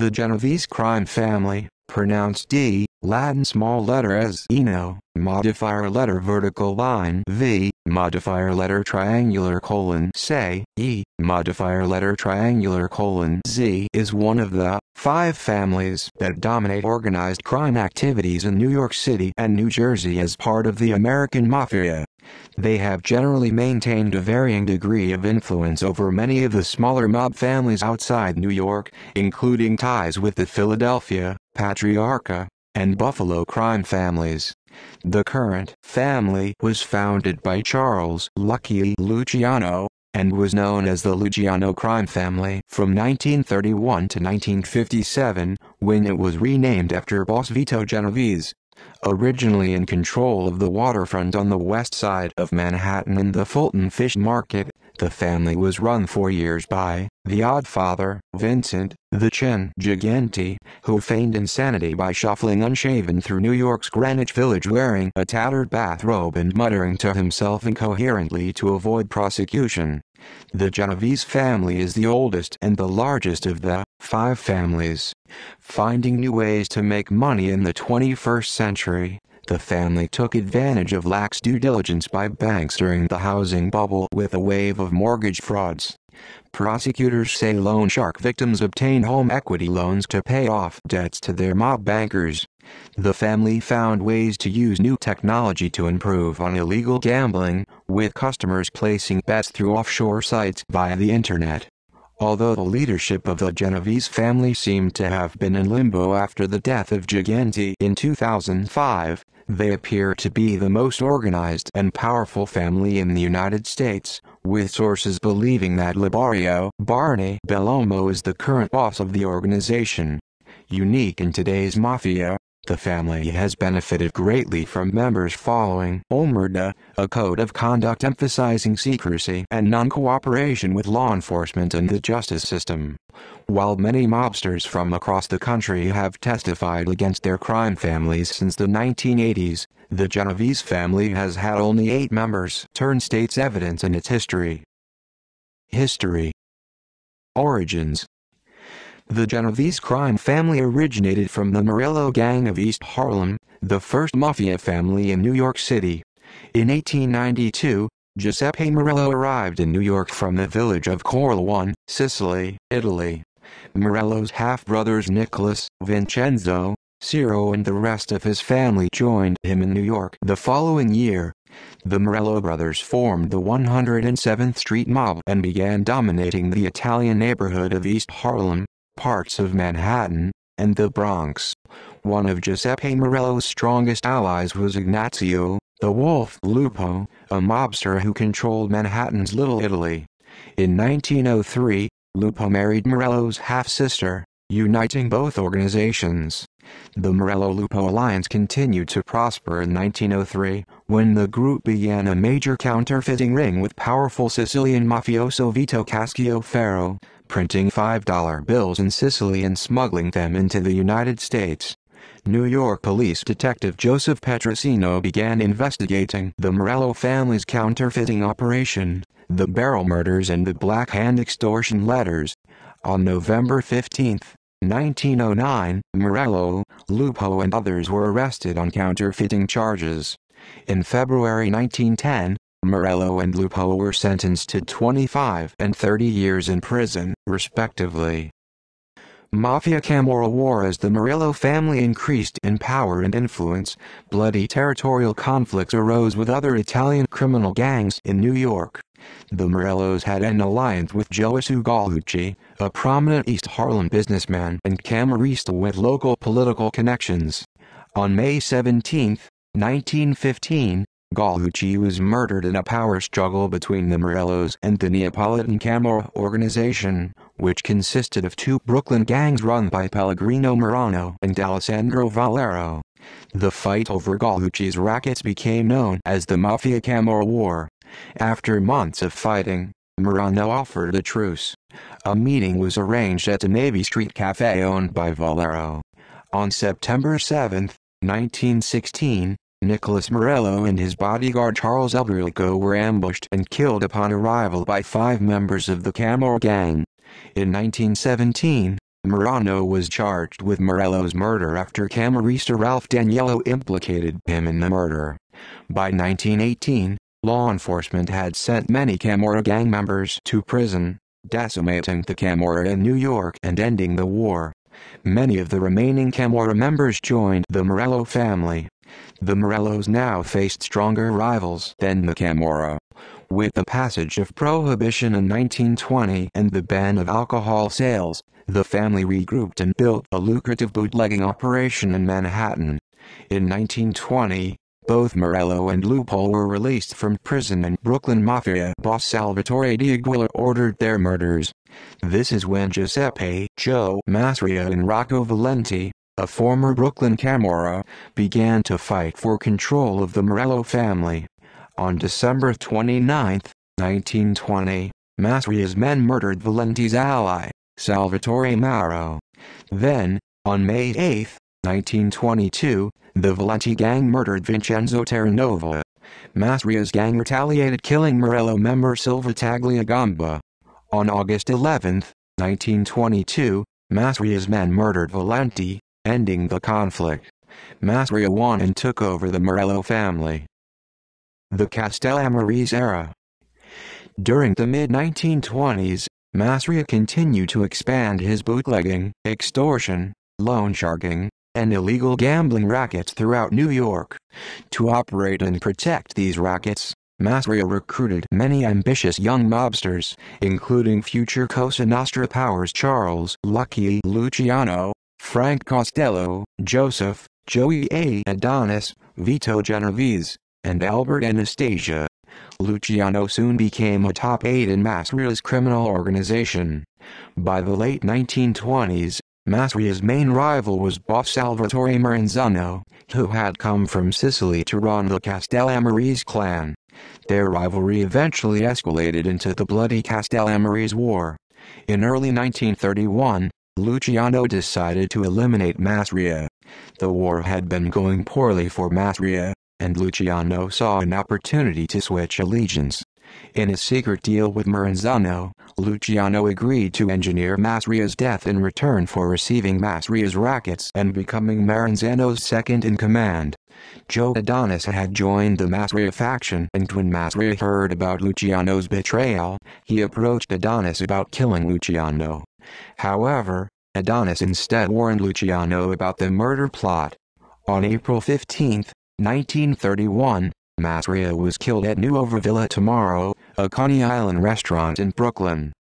The Genovese crime family pronounced D, Latin small letter as eno, modifier letter vertical line V, modifier letter triangular colon say, E, modifier letter triangular colon Z is one of the five families that dominate organized crime activities in New York City and New Jersey as part of the American Mafia. They have generally maintained a varying degree of influence over many of the smaller mob families outside New York, including ties with the Philadelphia, Patriarcha, and Buffalo crime families. The current family was founded by Charles Lucky Luciano, and was known as the Luciano crime family from 1931 to 1957, when it was renamed after boss Vito Genovese. Originally in control of the waterfront on the west side of Manhattan and the Fulton Fish Market, the family was run for years by the odd father, Vincent, the Chen Gigante, who feigned insanity by shuffling unshaven through New York's Greenwich Village wearing a tattered bathrobe and muttering to himself incoherently to avoid prosecution. The Genovese family is the oldest and the largest of the five families. Finding new ways to make money in the 21st century the family took advantage of lax due diligence by banks during the housing bubble with a wave of mortgage frauds. Prosecutors say loan shark victims obtained home equity loans to pay off debts to their mob bankers. The family found ways to use new technology to improve on illegal gambling, with customers placing bets through offshore sites via the internet. Although the leadership of the Genovese family seemed to have been in limbo after the death of Gigante in 2005, they appear to be the most organized and powerful family in the United States, with sources believing that Libario Barney Bellomo is the current boss of the organization. Unique in today's mafia, the family has benefited greatly from members following Omerda, a code of conduct emphasizing secrecy and non-cooperation with law enforcement and the justice system. While many mobsters from across the country have testified against their crime families since the 1980s, the Genovese family has had only eight members turn state's evidence in its history. History Origins The Genovese crime family originated from the Murillo Gang of East Harlem, the first mafia family in New York City. In 1892, Giuseppe Murillo arrived in New York from the village of Corleone, Sicily, Italy. Morello's half-brothers Nicholas, Vincenzo, Ciro and the rest of his family joined him in New York the following year. The Morello brothers formed the 107th Street Mob and began dominating the Italian neighborhood of East Harlem, parts of Manhattan, and the Bronx. One of Giuseppe Morello's strongest allies was Ignazio, the Wolf Lupo, a mobster who controlled Manhattan's Little Italy. In 1903, Lupo married Morello's half-sister, uniting both organizations. The Morello-Lupo alliance continued to prosper in 1903, when the group began a major counterfeiting ring with powerful Sicilian mafioso Vito Cascioferro, printing $5 bills in Sicily and smuggling them into the United States. New York police detective Joseph Petrosino began investigating the Morello family's counterfeiting operation the barrel murders and the Black Hand extortion letters. On November 15, 1909, Morello, Lupo and others were arrested on counterfeiting charges. In February 1910, Morello and Lupo were sentenced to 25 and 30 years in prison, respectively. Mafia Camorra War As the Murillo family increased in power and influence, bloody territorial conflicts arose with other Italian criminal gangs in New York. The Murillos had an alliance with Joisu Gallucci, a prominent East Harlem businessman and Camarista with local political connections. On May 17, 1915, Galucci was murdered in a power struggle between the Murillos and the Neapolitan Camorra organization, which consisted of two Brooklyn gangs run by Pellegrino Murano and Alessandro Valero. The fight over Galucci's rackets became known as the Mafia Camorra War. After months of fighting, Murano offered a truce. A meeting was arranged at a Navy Street cafe owned by Valero. On September 7, 1916, Nicholas Morello and his bodyguard Charles Elderlico were ambushed and killed upon arrival by five members of the Camorra gang. In 1917, Murano was charged with Morello's murder after Camarista Ralph Daniello implicated him in the murder. By 1918, law enforcement had sent many Camorra gang members to prison, decimating the Camorra in New York and ending the war. Many of the remaining Camorra members joined the Morello family. The Morellos now faced stronger rivals than the Camorra. With the passage of Prohibition in 1920 and the ban of alcohol sales, the family regrouped and built a lucrative bootlegging operation in Manhattan. In 1920, both Morello and Lupo were released from prison and Brooklyn Mafia boss Salvatore D'Aguila ordered their murders. This is when Giuseppe, Joe Masria and Rocco Valenti, a former Brooklyn Camorra, began to fight for control of the Morello family. On December 29, 1920, Masria's men murdered Valenti's ally, Salvatore Maro. Then, on May 8, 1922, the Valenti gang murdered Vincenzo Terranova. Masria's gang retaliated killing Morello member Silva Tagliagamba. On August 11, 1922, Masria's men murdered Valenti, ending the conflict. Masria won and took over the Morello family the Castellamarese era. During the mid-1920s, Masria continued to expand his bootlegging, extortion, loan sharking, and illegal gambling rackets throughout New York. To operate and protect these rackets, Masria recruited many ambitious young mobsters, including future Cosa Nostra powers Charles Lucky Luciano, Frank Costello, Joseph, Joey A. Adonis, Vito Genovese, and Albert Anastasia. Luciano soon became a top aide in Masria's criminal organization. By the late 1920s, Masria's main rival was boss Salvatore Maranzano, who had come from Sicily to run the Castellamarese clan. Their rivalry eventually escalated into the bloody Castellamarese War. In early 1931, Luciano decided to eliminate Masria. The war had been going poorly for Masria, and Luciano saw an opportunity to switch allegiance. In a secret deal with Maranzano, Luciano agreed to engineer Masria's death in return for receiving Masria's rackets and becoming Maranzano's second-in-command. Joe Adonis had joined the Masria faction and when Masria heard about Luciano's betrayal, he approached Adonis about killing Luciano. However, Adonis instead warned Luciano about the murder plot. On April 15, 1931, Masria was killed at New Overvilla tomorrow, a Coney Island restaurant in Brooklyn.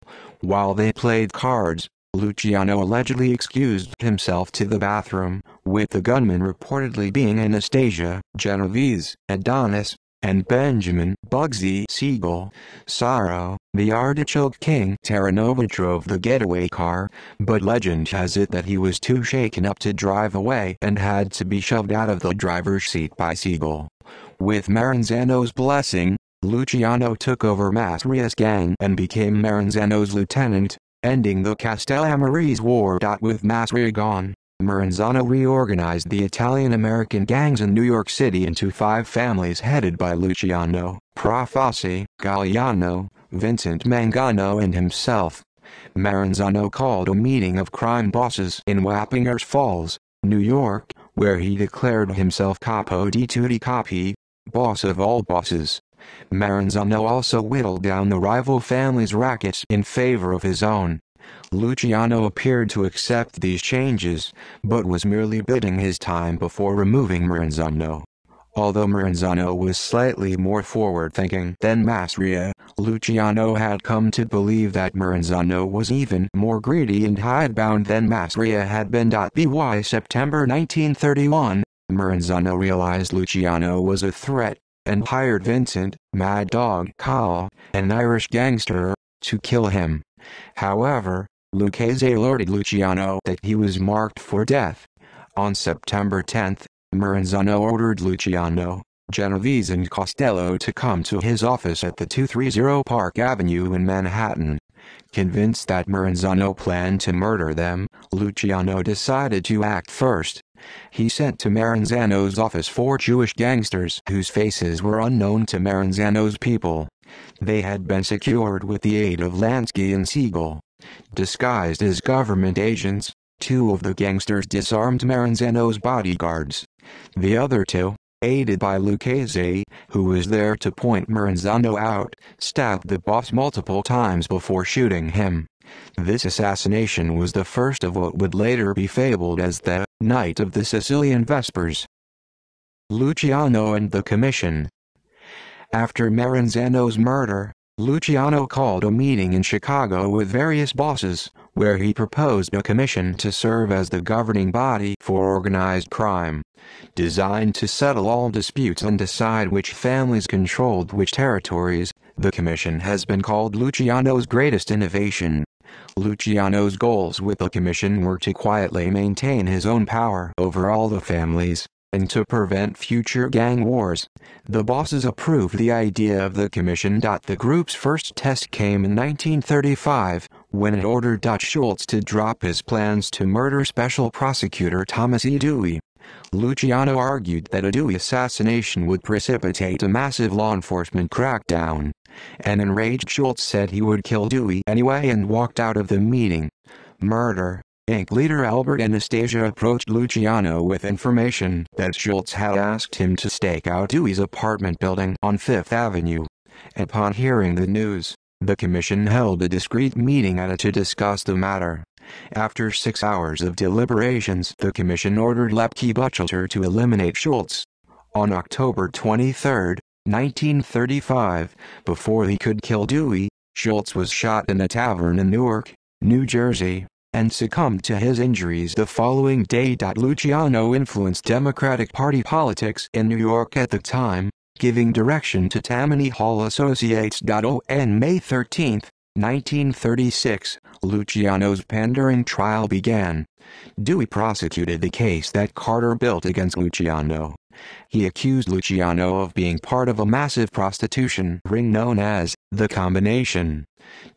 While they played cards, Luciano allegedly excused himself to the bathroom, with the gunman reportedly being Anastasia, Genovese, Adonis, and Benjamin Bugsy Siegel. Sorrow, the Artichoke King Terranova drove the getaway car, but legend has it that he was too shaken up to drive away and had to be shoved out of the driver's seat by Siegel. With Maranzano's blessing, Luciano took over Masria's gang and became Maranzano's lieutenant, ending the Castellamarese War. With Masria gone, Maranzano reorganized the Italian-American gangs in New York City into five families headed by Luciano, Profaci, Galliano, Vincent Mangano and himself. Maranzano called a meeting of crime bosses in Wappingers Falls, New York, where he declared himself capo di tutti capi, boss of all bosses. Maranzano also whittled down the rival family's rackets in favor of his own. Luciano appeared to accept these changes, but was merely biding his time before removing Maranzano. Although Maranzano was slightly more forward-thinking than Masria, Luciano had come to believe that Maranzano was even more greedy and hidebound than Masria had been. By September 1931, Maranzano realized Luciano was a threat, and hired Vincent, Mad Dog Kyle, an Irish gangster, to kill him. However, Lucchese alerted Luciano that he was marked for death. On September 10, Maranzano ordered Luciano, Genovese and Costello to come to his office at the 230 Park Avenue in Manhattan. Convinced that Maranzano planned to murder them, Luciano decided to act first. He sent to Maranzano's office four Jewish gangsters whose faces were unknown to Maranzano's people. They had been secured with the aid of Lansky and Siegel. Disguised as government agents, two of the gangsters disarmed Maranzano's bodyguards. The other two, aided by Lucchese, who was there to point Maranzano out, stabbed the boss multiple times before shooting him. This assassination was the first of what would later be fabled as the Night of the Sicilian Vespers. Luciano and the Commission After Maranzano's murder, Luciano called a meeting in Chicago with various bosses, where he proposed a commission to serve as the governing body for organized crime, designed to settle all disputes and decide which families controlled which territories. The commission has been called Luciano's greatest innovation. Luciano's goals with the commission were to quietly maintain his own power over all the families, and to prevent future gang wars. The bosses approved the idea of the commission. The group's first test came in 1935, when it ordered Dutch Schultz to drop his plans to murder Special Prosecutor Thomas E. Dewey. Luciano argued that a Dewey assassination would precipitate a massive law enforcement crackdown. An enraged Schultz said he would kill Dewey anyway and walked out of the meeting. Murder, Inc. leader Albert Anastasia approached Luciano with information that Schultz had asked him to stake out Dewey's apartment building on Fifth Avenue. Upon hearing the news, the Commission held a discreet meeting at to discuss the matter. After six hours of deliberations, the Commission ordered Lepke Buchelter to eliminate Schultz. On October 23, 1935, before he could kill Dewey, Schultz was shot in a tavern in Newark, New Jersey, and succumbed to his injuries the following day. Luciano influenced Democratic Party politics in New York at the time, giving direction to Tammany Hall Associates. On May 13, 1936, Luciano's pandering trial began. Dewey prosecuted the case that Carter built against Luciano. He accused Luciano of being part of a massive prostitution ring known as The Combination.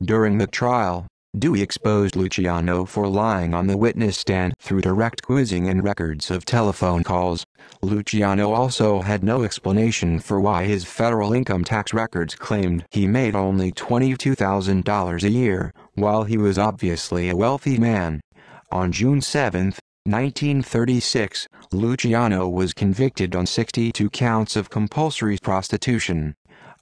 During the trial, Dewey exposed Luciano for lying on the witness stand through direct quizzing and records of telephone calls. Luciano also had no explanation for why his federal income tax records claimed he made only $22,000 a year, while he was obviously a wealthy man. On June 7, 1936, Luciano was convicted on 62 counts of compulsory prostitution.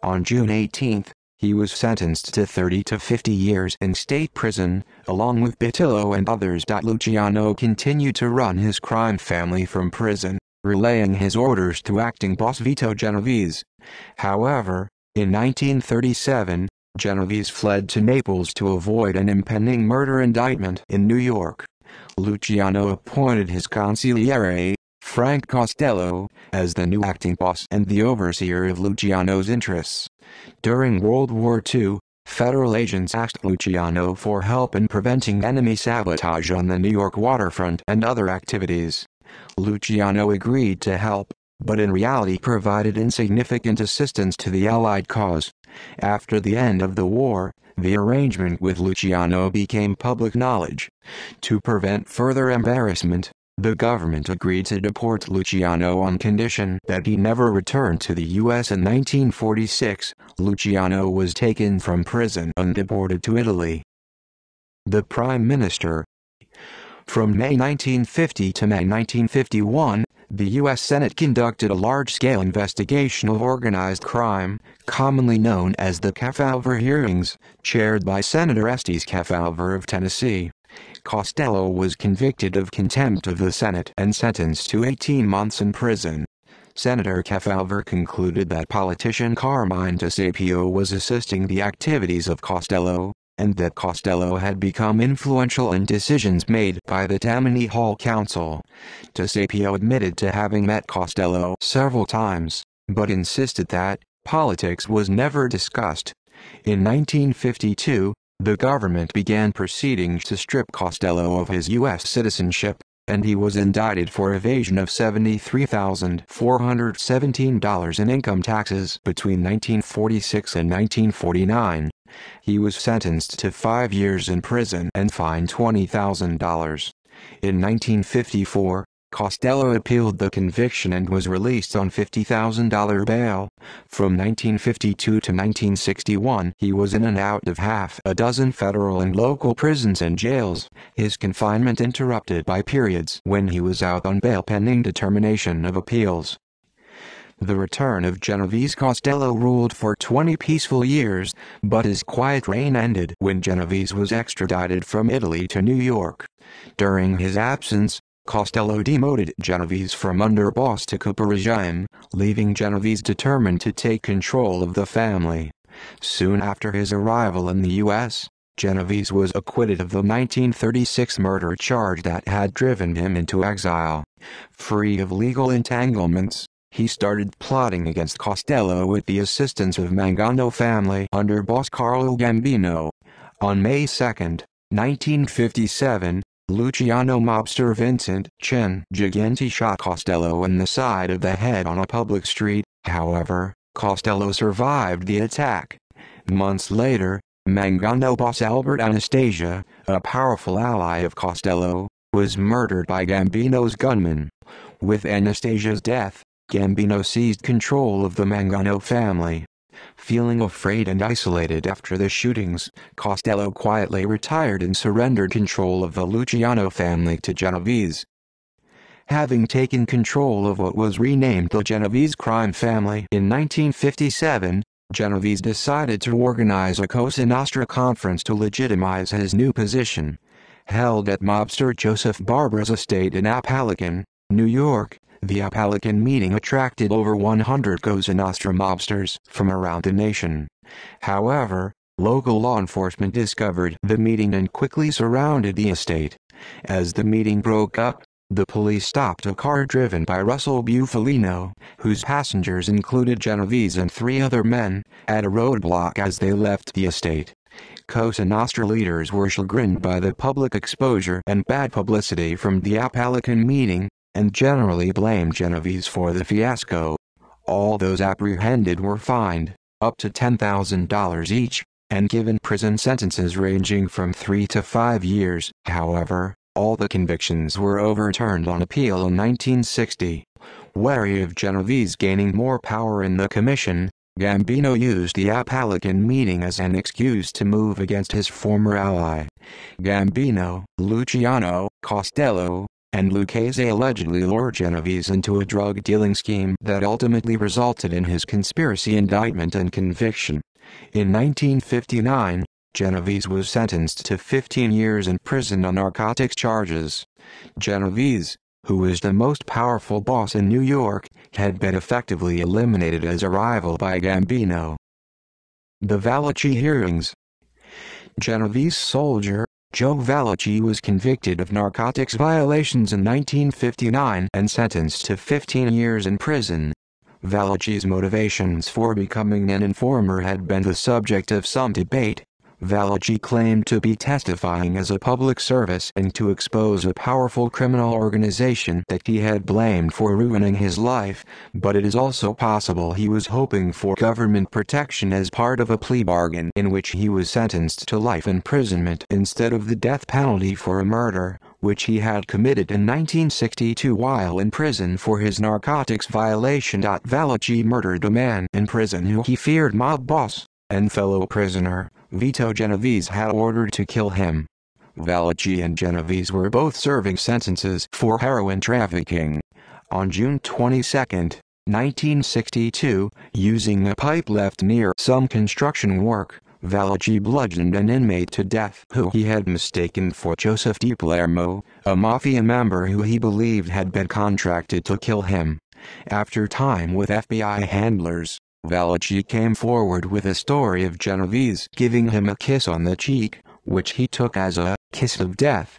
On June 18, he was sentenced to 30 to 50 years in state prison, along with Bitillo and others. Luciano continued to run his crime family from prison, relaying his orders to acting boss Vito Genovese. However, in 1937, Genovese fled to Naples to avoid an impending murder indictment in New York. Luciano appointed his consigliere, Frank Costello, as the new acting boss and the overseer of Luciano's interests. During World War II, federal agents asked Luciano for help in preventing enemy sabotage on the New York waterfront and other activities. Luciano agreed to help, but in reality provided insignificant assistance to the Allied cause. After the end of the war, the arrangement with Luciano became public knowledge. To prevent further embarrassment, the government agreed to deport Luciano on condition that he never returned to the U.S. In 1946, Luciano was taken from prison and deported to Italy. The Prime Minister From May 1950 to May 1951, the U.S. Senate conducted a large-scale investigation of organized crime, commonly known as the Kefauver hearings, chaired by Senator Estes Kefauver of Tennessee. Costello was convicted of contempt of the Senate and sentenced to 18 months in prison. Senator Kefauver concluded that politician Carmine DeSapio was assisting the activities of Costello, and that Costello had become influential in decisions made by the Tammany Hall Council. DeSapio admitted to having met Costello several times, but insisted that politics was never discussed. In 1952, the government began proceedings to strip Costello of his U.S. citizenship, and he was indicted for evasion of $73,417 in income taxes between 1946 and 1949. He was sentenced to five years in prison and fined $20,000. In 1954, Costello appealed the conviction and was released on $50,000 bail. From 1952 to 1961 he was in and out of half a dozen federal and local prisons and jails, his confinement interrupted by periods when he was out on bail pending determination of appeals. The return of Genovese Costello ruled for 20 peaceful years, but his quiet reign ended when Genovese was extradited from Italy to New York. During his absence, Costello demoted Genovese from underboss to Cooper regime, leaving Genovese determined to take control of the family. Soon after his arrival in the U.S., Genovese was acquitted of the 1936 murder charge that had driven him into exile. Free of legal entanglements, he started plotting against Costello with the assistance of Mangano family underboss Carlo Gambino. On May 2, 1957, Luciano mobster Vincent Chen Gigante shot Costello in the side of the head on a public street, however, Costello survived the attack. Months later, Mangano boss Albert Anastasia, a powerful ally of Costello, was murdered by Gambino's gunmen. With Anastasia's death, Gambino seized control of the Mangano family, feeling afraid and isolated after the shootings, Costello quietly retired and surrendered control of the Luciano family to Genovese. Having taken control of what was renamed the Genovese crime family in 1957, Genovese decided to organize a Cosa Nostra conference to legitimize his new position. Held at mobster Joseph Barbera's estate in Appalachen, New York, the Apalachin meeting attracted over 100 Cosa mobsters from around the nation. However, local law enforcement discovered the meeting and quickly surrounded the estate. As the meeting broke up, the police stopped a car driven by Russell Bufalino, whose passengers included Genovese and three other men, at a roadblock as they left the estate. Cosa Nostra leaders were chagrined by the public exposure and bad publicity from the Apalachian meeting, and generally blamed Genovese for the fiasco. All those apprehended were fined, up to $10,000 each, and given prison sentences ranging from three to five years. However, all the convictions were overturned on appeal in 1960. Wary of Genovese gaining more power in the commission, Gambino used the Apalachian meeting as an excuse to move against his former ally. Gambino, Luciano, Costello, and Lucchese allegedly lured Genovese into a drug-dealing scheme that ultimately resulted in his conspiracy indictment and conviction. In 1959, Genovese was sentenced to 15 years in prison on narcotics charges. Genovese, who was the most powerful boss in New York, had been effectively eliminated as a rival by Gambino. The Valachi Hearings Genovese soldier, Joe Valachi was convicted of narcotics violations in 1959 and sentenced to 15 years in prison. Valachi's motivations for becoming an informer had been the subject of some debate, Valachi claimed to be testifying as a public service and to expose a powerful criminal organization that he had blamed for ruining his life, but it is also possible he was hoping for government protection as part of a plea bargain in which he was sentenced to life imprisonment instead of the death penalty for a murder, which he had committed in 1962 while in prison for his narcotics violation. Valachi murdered a man in prison who he feared mob boss and fellow prisoner, Vito Genovese had ordered to kill him. Valachi and Genovese were both serving sentences for heroin trafficking. On June 22, 1962, using a pipe left near some construction work, Valachi bludgeoned an inmate to death who he had mistaken for Joseph Di Palermo, a mafia member who he believed had been contracted to kill him. After time with FBI handlers, Valachi came forward with a story of Genovese giving him a kiss on the cheek, which he took as a kiss of death.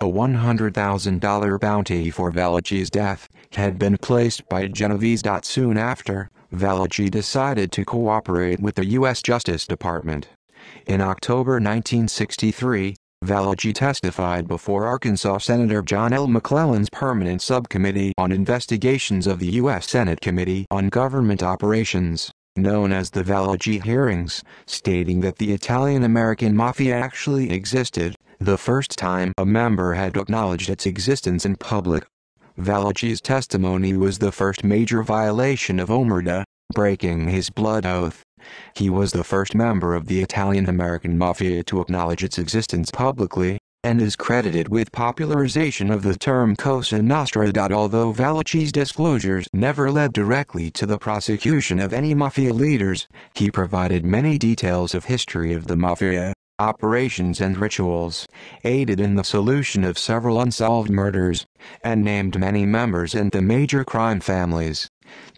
A $100,000 bounty for Valachi's death had been placed by Genovese. Soon after, Valachi decided to cooperate with the U.S. Justice Department. In October 1963, Valachi testified before Arkansas Senator John L. McClellan's Permanent Subcommittee on Investigations of the U.S. Senate Committee on Government Operations, known as the Valachi hearings, stating that the Italian-American Mafia actually existed, the first time a member had acknowledged its existence in public. Valachi's testimony was the first major violation of Omerta, breaking his blood oath. He was the first member of the Italian-American Mafia to acknowledge its existence publicly, and is credited with popularization of the term Cosa Nostra. Although Valachi's disclosures never led directly to the prosecution of any Mafia leaders, he provided many details of history of the Mafia, operations and rituals, aided in the solution of several unsolved murders, and named many members in the major crime families.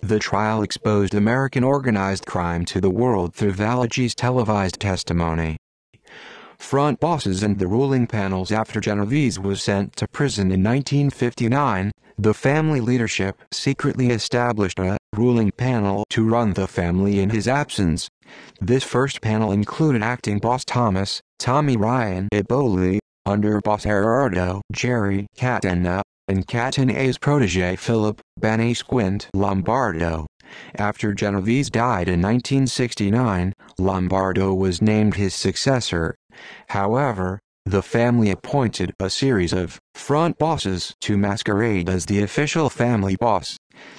The trial exposed American organized crime to the world through Valagy's televised testimony. Front bosses and the ruling panels after Genovese was sent to prison in 1959, the family leadership secretly established a ruling panel to run the family in his absence. This first panel included acting boss Thomas, Tommy Ryan Eboli, under boss Gerardo Jerry Catena, and Catena's protege Philip Banisquint Lombardo. After Genovese died in 1969, Lombardo was named his successor. However, the family appointed a series of front bosses to masquerade as the official family boss.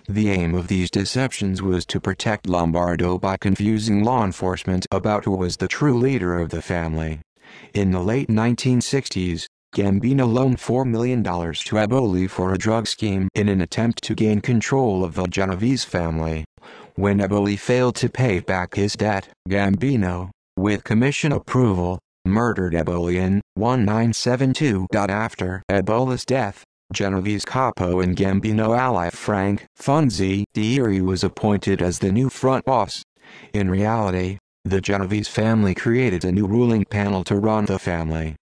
The aim of these deceptions was to protect Lombardo by confusing law enforcement about who was the true leader of the family. In the late 1960s, Gambino loaned $4 million to Eboli for a drug scheme in an attempt to gain control of the Genovese family. When Eboli failed to pay back his debt, Gambino, with commission approval, murdered Eboli in 1972. After Eboli's death, Genovese Capo and Gambino ally Frank Fonzie Dieri was appointed as the new front boss. In reality, the Genovese family created a new ruling panel to run the family.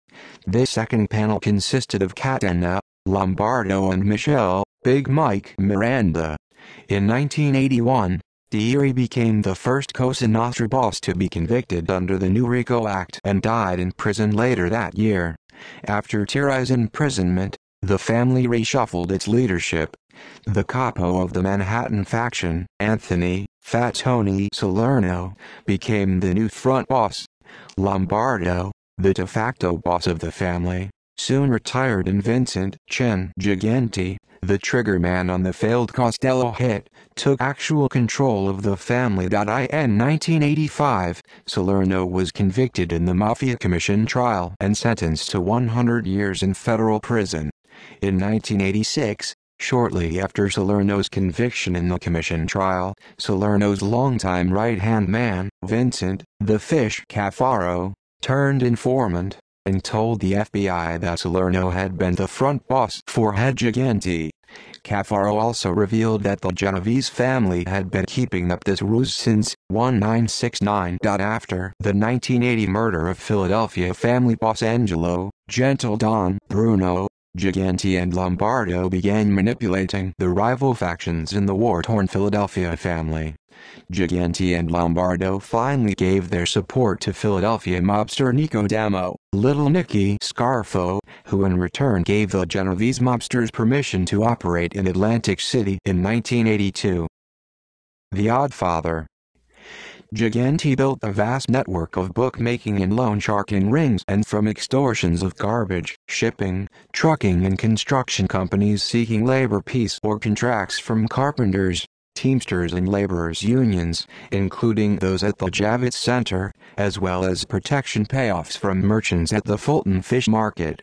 This second panel consisted of Catena, uh, Lombardo and Michelle, Big Mike Miranda. In 1981, Deary became the first Cosa Nostra boss to be convicted under the new RICO Act and died in prison later that year. After Tirai's imprisonment, the family reshuffled its leadership. The capo of the Manhattan faction, Anthony Tony Salerno, became the new front boss. Lombardo, the de facto boss of the family, soon retired and Vincent Chen Gigante, the triggerman on the failed Costello hit, took actual control of the family. In 1985, Salerno was convicted in the Mafia Commission trial and sentenced to 100 years in federal prison. In 1986, Shortly after Salerno's conviction in the commission trial, Salerno's longtime right-hand man, Vincent, the Fish Cafaro, turned informant, and told the FBI that Salerno had been the front boss for Hedgiganti. Cafaro also revealed that the Genovese family had been keeping up this ruse since 1969. After the 1980 murder of Philadelphia family boss Angelo, Gentle Don Bruno, Gigante and Lombardo began manipulating the rival factions in the war-torn Philadelphia family. Gigante and Lombardo finally gave their support to Philadelphia mobster Nico Damo, Little Nicky Scarfo, who in return gave the Genovese mobsters permission to operate in Atlantic City in 1982. The Odd Father. Giganti built a vast network of bookmaking and loan sharking rings and from extortions of garbage, shipping, trucking and construction companies seeking labor peace or contracts from carpenters, Teamsters and laborers unions, including those at the Javits Center, as well as protection payoffs from merchants at the Fulton Fish Market.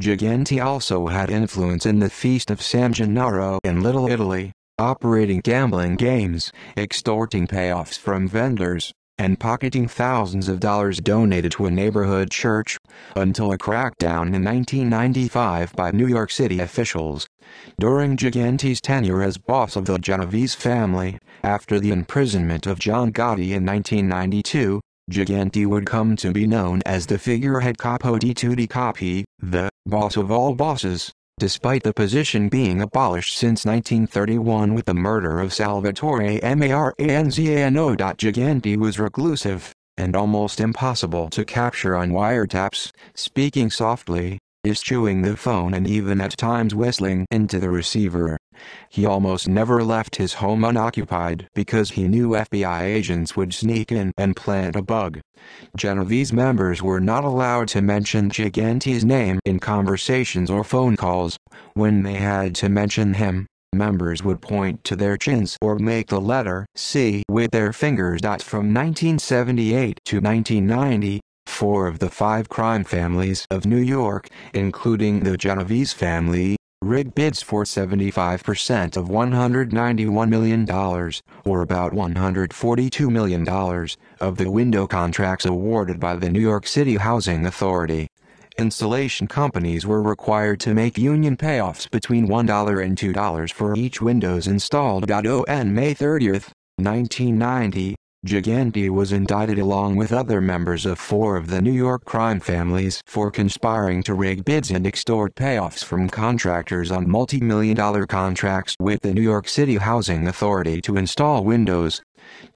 Giganti also had influence in the Feast of San Gennaro in Little Italy, operating gambling games, extorting payoffs from vendors, and pocketing thousands of dollars donated to a neighborhood church, until a crackdown in 1995 by New York City officials. During Giganti's tenure as boss of the Genovese family, after the imprisonment of John Gotti in 1992, Giganti would come to be known as the figurehead capo di tutti capi, the boss of all bosses despite the position being abolished since 1931 with the murder of Salvatore Maranzano. Giganti was reclusive, and almost impossible to capture on wiretaps, speaking softly, is chewing the phone and even at times whistling into the receiver. He almost never left his home unoccupied because he knew FBI agents would sneak in and plant a bug. Genovese members were not allowed to mention Giganti's name in conversations or phone calls. When they had to mention him, members would point to their chins or make the letter C with their fingers. From 1978 to 1990, Four of the five crime families of New York, including the Genovese family, rig bids for 75% of $191 million, or about $142 million, of the window contracts awarded by the New York City Housing Authority. Installation companies were required to make union payoffs between $1 and $2 for each windows installed. On May 30, 1990, Gigante was indicted along with other members of four of the New York crime families for conspiring to rig bids and extort payoffs from contractors on multi-million dollar contracts with the New York City Housing Authority to install windows.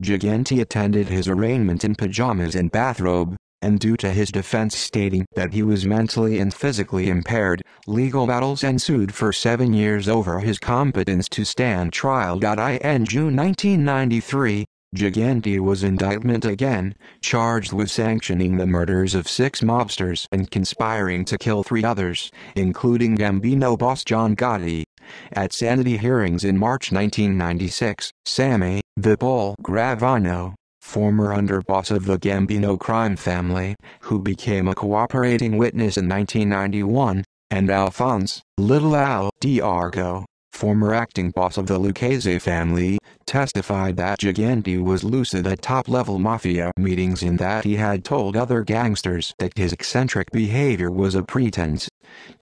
Gigante attended his arraignment in pajamas and bathrobe, and due to his defense stating that he was mentally and physically impaired, legal battles ensued for seven years over his competence to stand trial. In June 1993, Gigante was indictment again, charged with sanctioning the murders of six mobsters and conspiring to kill three others, including Gambino boss John Gotti. At sanity hearings in March 1996, Sammy, the Bull Gravano, former underboss of the Gambino crime family, who became a cooperating witness in 1991, and Alphonse, Little Al D'Argo, former acting boss of the Lucchese family, testified that Giganti was lucid at top-level mafia meetings in that he had told other gangsters that his eccentric behavior was a pretense.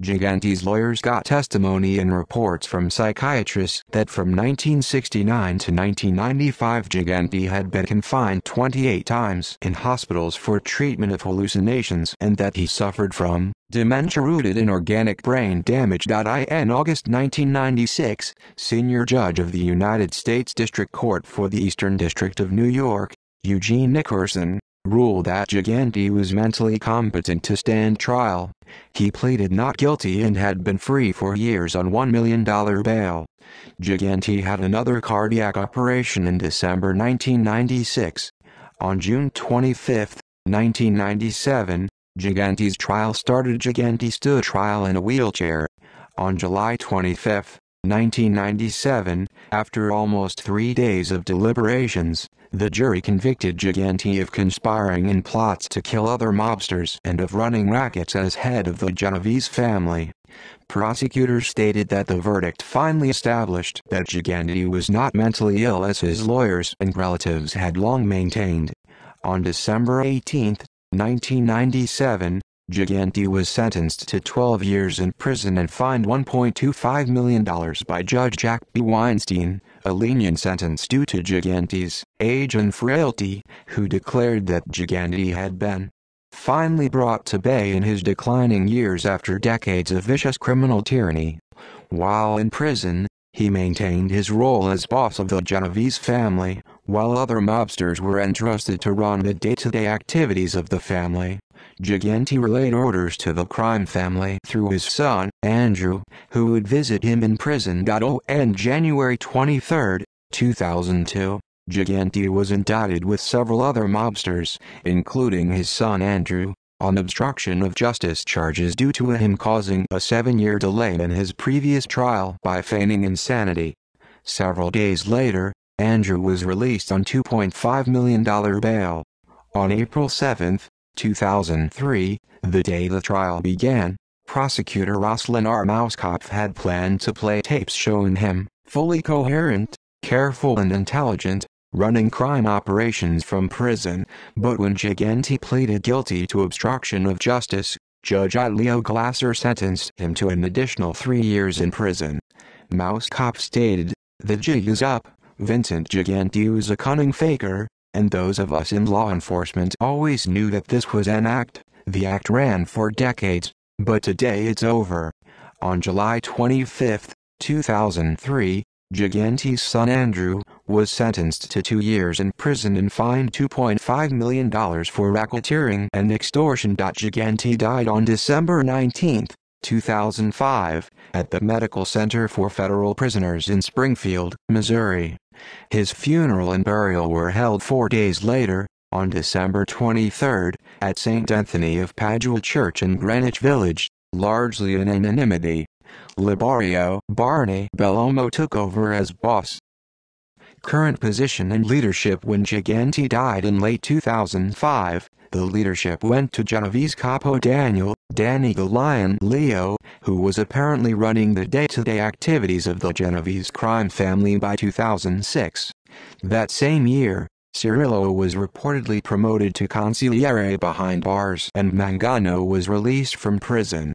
Giganti's lawyers got testimony and reports from psychiatrists that from 1969 to 1995 Giganti had been confined 28 times in hospitals for treatment of hallucinations and that he suffered from Dementia-rooted in organic brain damage. In August 1996, senior judge of the United States District Court for the Eastern District of New York, Eugene Nickerson, ruled that Giganti was mentally competent to stand trial. He pleaded not guilty and had been free for years on $1 million bail. Giganti had another cardiac operation in December 1996. On June 25, 1997, Giganti's trial started Giganti stood trial in a wheelchair, on July 25, 1997, after almost three days of deliberations, the jury convicted Giganti of conspiring in plots to kill other mobsters and of running rackets as head of the Genovese family. Prosecutors stated that the verdict finally established that Giganti was not mentally ill as his lawyers and relatives had long maintained. On December 18, 1997, Giganti was sentenced to 12 years in prison and fined $1.25 million by Judge Jack B. Weinstein, a lenient sentence due to Giganti's age and frailty, who declared that Giganti had been finally brought to bay in his declining years after decades of vicious criminal tyranny. While in prison, he maintained his role as boss of the Genovese family, while other mobsters were entrusted to run the day-to-day -day activities of the family. Gigante relayed orders to the crime family through his son, Andrew, who would visit him in prison. On January 23, 2002, Gigante was indicted with several other mobsters, including his son Andrew, on obstruction of justice charges due to him causing a seven-year delay in his previous trial by feigning insanity. Several days later, Andrew was released on $2.5 million bail. On April 7, 2003, the day the trial began, prosecutor Roslyn R. Mouskopf had planned to play tapes showing him, fully coherent, careful and intelligent, running crime operations from prison, but when Giganti pleaded guilty to obstruction of justice, Judge I. Leo Glasser sentenced him to an additional three years in prison. Mouskopf stated, the jig is up, Vincent Giganti was a cunning faker, and those of us in law enforcement always knew that this was an act. The act ran for decades, but today it's over. On July 25, 2003, Giganti's son Andrew was sentenced to two years in prison and fined $2.5 million for racketeering and extortion. Giganti died on December 19, 2005, at the Medical Center for Federal Prisoners in Springfield, Missouri. His funeral and burial were held four days later, on December 23, at St. Anthony of Padua Church in Greenwich Village, largely in anonymity. Liborio Barney Bellomo took over as boss. Current position and leadership when Giganti died in late 2005, the leadership went to Genovese Capo Daniel, Danny the Lion Leo, who was apparently running the day-to-day -day activities of the Genovese crime family by 2006. That same year, Cirillo was reportedly promoted to consigliere behind bars and Mangano was released from prison.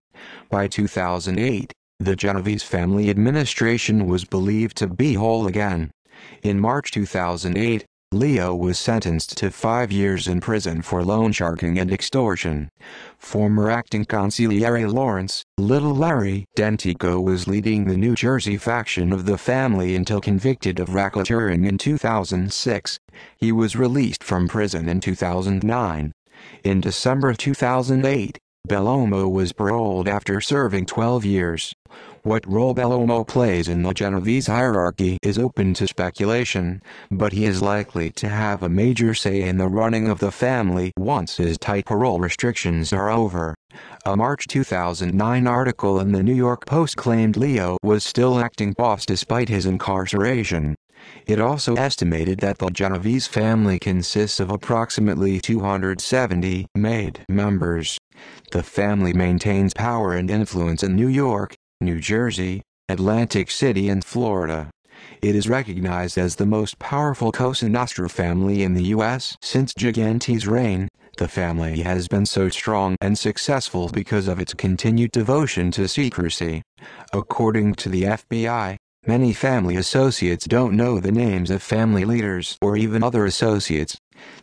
By 2008, the Genovese family administration was believed to be whole again. In March 2008, Leo was sentenced to five years in prison for loan sharking and extortion. Former acting consigliere Lawrence, Little Larry Dentico was leading the New Jersey faction of the family until convicted of racketeering in 2006. He was released from prison in 2009. In December 2008, Bellomo was paroled after serving 12 years. What role Bellomo plays in the Genovese hierarchy is open to speculation, but he is likely to have a major say in the running of the family once his tight parole restrictions are over. A March 2009 article in the New York Post claimed Leo was still acting boss despite his incarceration. It also estimated that the Genovese family consists of approximately 270 made members the family maintains power and influence in New York, New Jersey, Atlantic City and Florida. It is recognized as the most powerful Cosa Nostra family in the U.S. Since Gigante's reign, the family has been so strong and successful because of its continued devotion to secrecy. According to the FBI, Many family associates don't know the names of family leaders or even other associates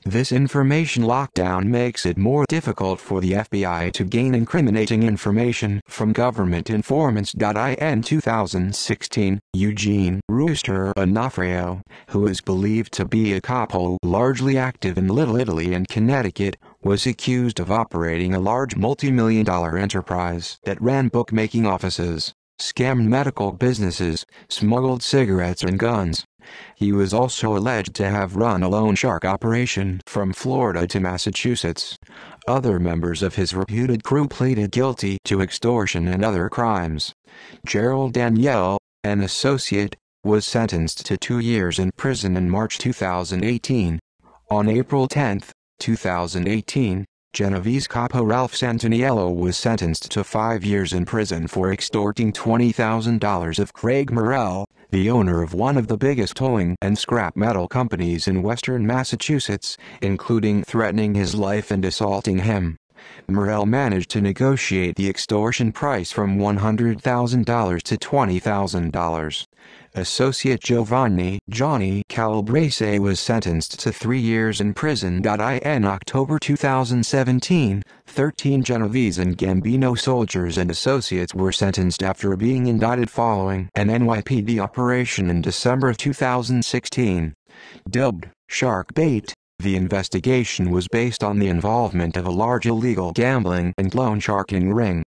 this information lockdown makes it more difficult for the FBI to gain incriminating information from government informants. In 2016, Eugene Rooster Onofrio, who is believed to be a capo largely active in Little Italy and Connecticut, was accused of operating a large multi-million dollar enterprise that ran bookmaking offices, scammed medical businesses, smuggled cigarettes and guns, he was also alleged to have run a loan shark operation from Florida to Massachusetts. Other members of his reputed crew pleaded guilty to extortion and other crimes. Gerald Danielle, an associate, was sentenced to two years in prison in March 2018. On April 10, 2018, Genovese capo Ralph Santaniello was sentenced to five years in prison for extorting $20,000 of Craig Morel the owner of one of the biggest towing and scrap metal companies in western Massachusetts, including threatening his life and assaulting him. Morell managed to negotiate the extortion price from $100,000 to $20,000. Associate Giovanni Johnny Calabrese was sentenced to three years in prison. In October 2017, 13 Genovese and Gambino soldiers and associates were sentenced after being indicted following an NYPD operation in December 2016. Dubbed Shark Bait, the investigation was based on the involvement of a large illegal gambling and loan sharking ring.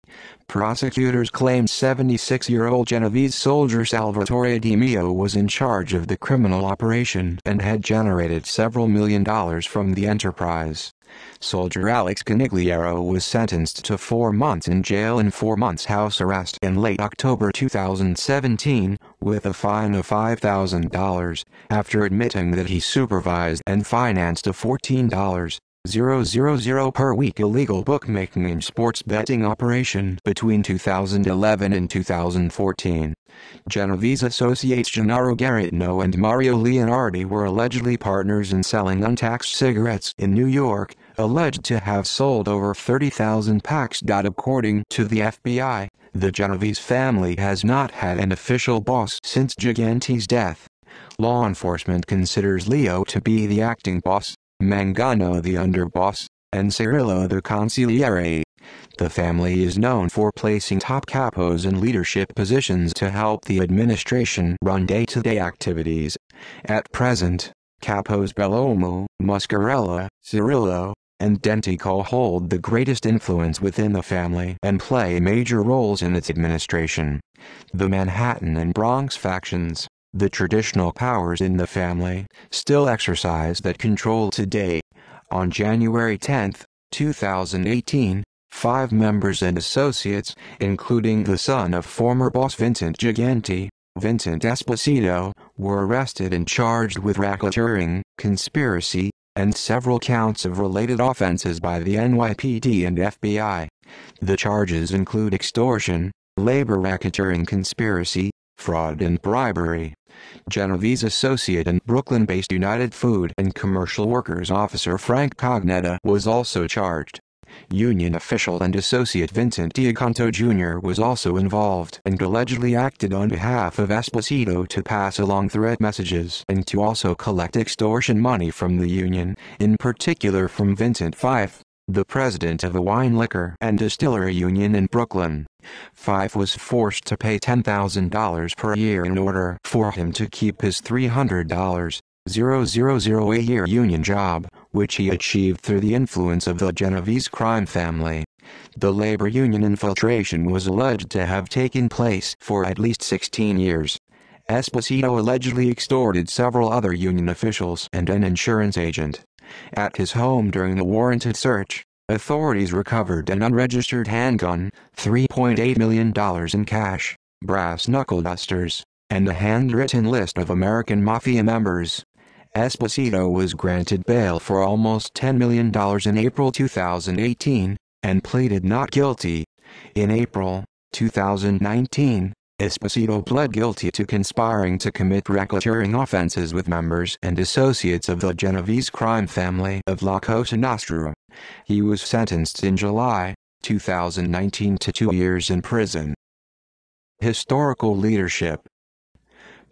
Prosecutors claim 76-year-old Genovese soldier Salvatore Di Mio was in charge of the criminal operation and had generated several million dollars from the enterprise. Soldier Alex Canigliaro was sentenced to four months in jail and four months house arrest in late October 2017, with a fine of $5,000, after admitting that he supervised and financed a $14. 0.00 dollars per week illegal bookmaking and sports betting operation between 2011 and 2014. Genovese associates Gennaro Garritano and Mario Leonardi were allegedly partners in selling untaxed cigarettes in New York, alleged to have sold over 30,000 packs. According to the FBI, the Genovese family has not had an official boss since Gigante's death. Law enforcement considers Leo to be the acting boss Mangano the underboss, and Cirillo the consigliere. The family is known for placing top capos in leadership positions to help the administration run day-to-day -day activities. At present, capos Bellomo, Muscarella, Cirillo, and Dentico hold the greatest influence within the family and play major roles in its administration. The Manhattan and Bronx factions the traditional powers in the family still exercise that control today. On January 10, 2018, five members and associates, including the son of former boss Vincent Giganti, Vincent Esposito, were arrested and charged with racketeering, conspiracy, and several counts of related offenses by the NYPD and FBI. The charges include extortion, labor racketeering conspiracy, fraud and bribery. Genovese associate and Brooklyn-based United Food and Commercial Workers officer Frank Cognetta was also charged. Union official and associate Vincent Diaconto Jr. was also involved and allegedly acted on behalf of Esposito to pass along threat messages and to also collect extortion money from the union, in particular from Vincent Fife, the president of the Wine Liquor and Distillery Union in Brooklyn. Fife was forced to pay $10,000 per year in order for him to keep his $300. 000 a year union job, which he achieved through the influence of the Genovese crime family. The labor union infiltration was alleged to have taken place for at least 16 years. Esposito allegedly extorted several other union officials and an insurance agent. At his home during the warranted search, Authorities recovered an unregistered handgun, $3.8 million in cash, brass knuckle dusters, and a handwritten list of American Mafia members. Esposito was granted bail for almost $10 million in April 2018, and pleaded not guilty. In April 2019, Esposito pled guilty to conspiring to commit racketeering offenses with members and associates of the Genovese crime family of La Cosa Nostra. He was sentenced in July 2019 to two years in prison. Historical Leadership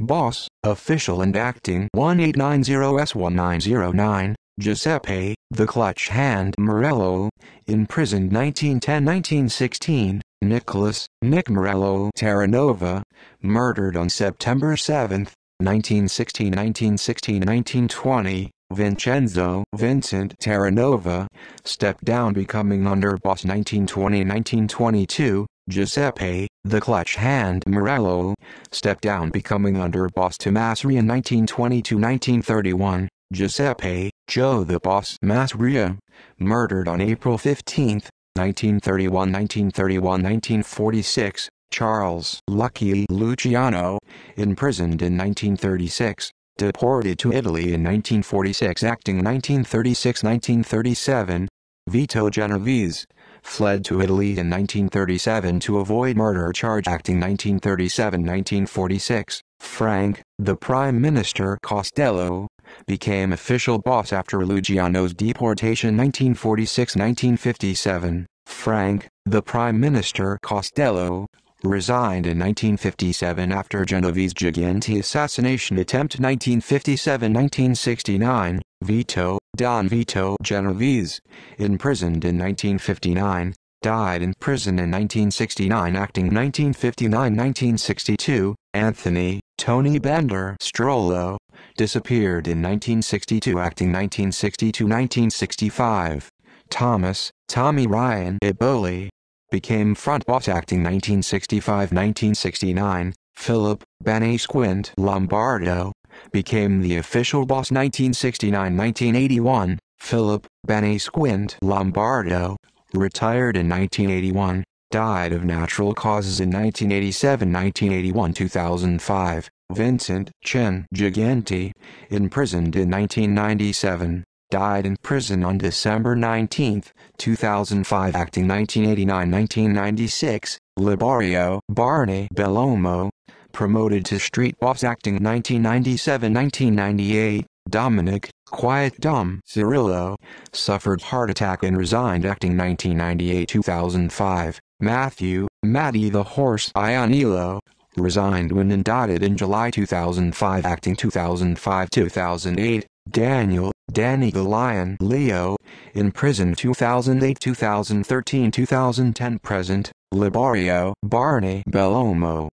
Boss, Official and Acting 1890S1909, Giuseppe, The Clutch Hand Morello, imprisoned 1910-1916, Nicholas, Nick Morello Terranova, murdered on September 7, 1916-1916-1920, Vincenzo Vincent Terranova stepped down becoming underboss 1920-1922, Giuseppe the clutch hand Morello stepped down becoming underboss to Masria 1922-1931, Giuseppe Joe the boss Masria murdered on April 15, 1931 1931 1946, Charles Lucky Luciano imprisoned in 1936, deported to Italy in 1946 acting 1936-1937, Vito Genovese, fled to Italy in 1937 to avoid murder charge acting 1937-1946, Frank, the Prime Minister Costello, became official boss after Lugiano's deportation 1946-1957, Frank, the Prime Minister Costello, resigned in 1957 after Genovese Gigante assassination attempt 1957-1969, Vito, Don Vito Genovese, imprisoned in 1959, died in prison in 1969 acting 1959-1962, Anthony, Tony Bender Strollo, disappeared in 1962 acting 1962-1965, Thomas, Tommy Ryan Eboli, became front boss acting 1965-1969, Philip, Benet Squint Lombardo, became the official boss 1969-1981, Philip, Benet Squint Lombardo, retired in 1981, died of natural causes in 1987 1981 2005, Vincent Chen Gigante, imprisoned in 1997 died in prison on December 19, 2005 acting 1989-1996, Libario Barney Bellomo, promoted to street boss. acting 1997-1998, Dominic Quiet Dom Cirillo, suffered heart attack and resigned acting 1998-2005, Matthew Matty the Horse Ionilo, resigned when indicted in July 2005 acting 2005-2008, Daniel, Danny the Lion, Leo, in prison 2008 2013 2010 present, Liborio, Barney Bellomo.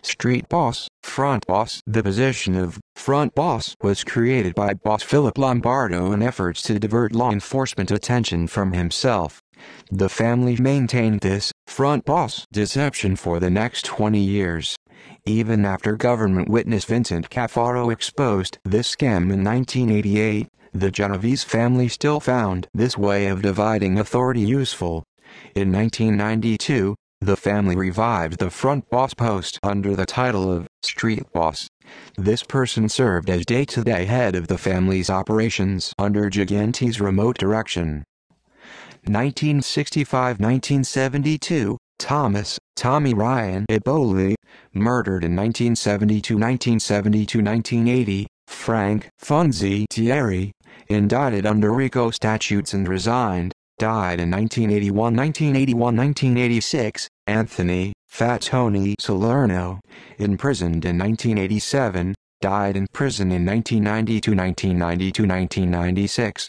Street Boss, Front Boss The position of Front Boss was created by boss Philip Lombardo in efforts to divert law enforcement attention from himself. The family maintained this Front Boss deception for the next 20 years. Even after government witness Vincent Caffaro exposed this scam in 1988, the Genovese family still found this way of dividing authority useful. In 1992, the family revived the front boss post under the title of street boss. This person served as day-to-day -day head of the family's operations under Giganti's remote direction. 1965-1972 Thomas, Tommy Ryan Eboli, murdered in 1972 1972 1980, Frank Funzi Thierry, indicted under RICO statutes and resigned, died in 1981 1981 1986, Anthony Tony Salerno, imprisoned in 1987, died in prison in 1992 1992 1996,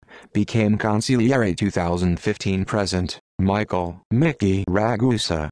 became Consigliere 2015 present, Michael Mickey Ragusa.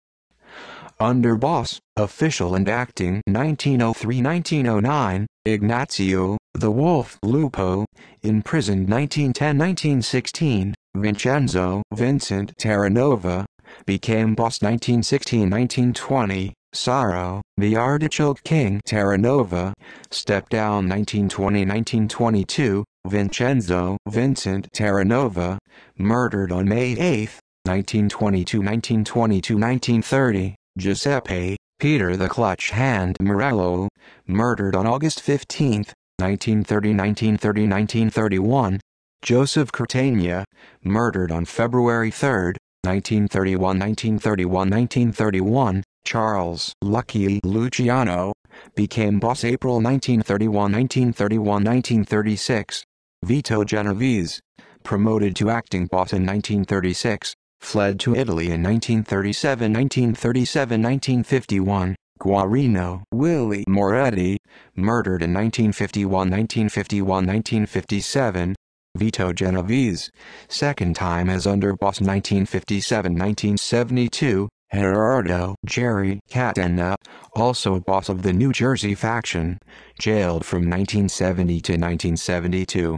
Underboss, official and acting 1903-1909, Ignazio, the Wolf Lupo, imprisoned 1910-1916, Vincenzo Vincent Terranova, became boss 1916-1920, Sorrow, the Artichoke King Terranova, stepped down 1920-1922, Vincenzo Vincent Terranova, murdered on May 8, 1922-1922-1930, Giuseppe Peter the Clutch Hand Morello, murdered on August 15, 1930-1930-1931, Joseph Curtania, murdered on February 3, 1931-1931-1931, Charles Lucky Luciano, became boss April 1931-1931-1936, Vito Genovese, promoted to acting boss in 1936, fled to Italy in 1937 1937 1951. Guarino Willie Moretti, murdered in 1951 1951 1957. Vito Genovese, second time as underboss 1957 1972. Gerardo Jerry Catena, also boss of the New Jersey faction, jailed from 1970 to 1972.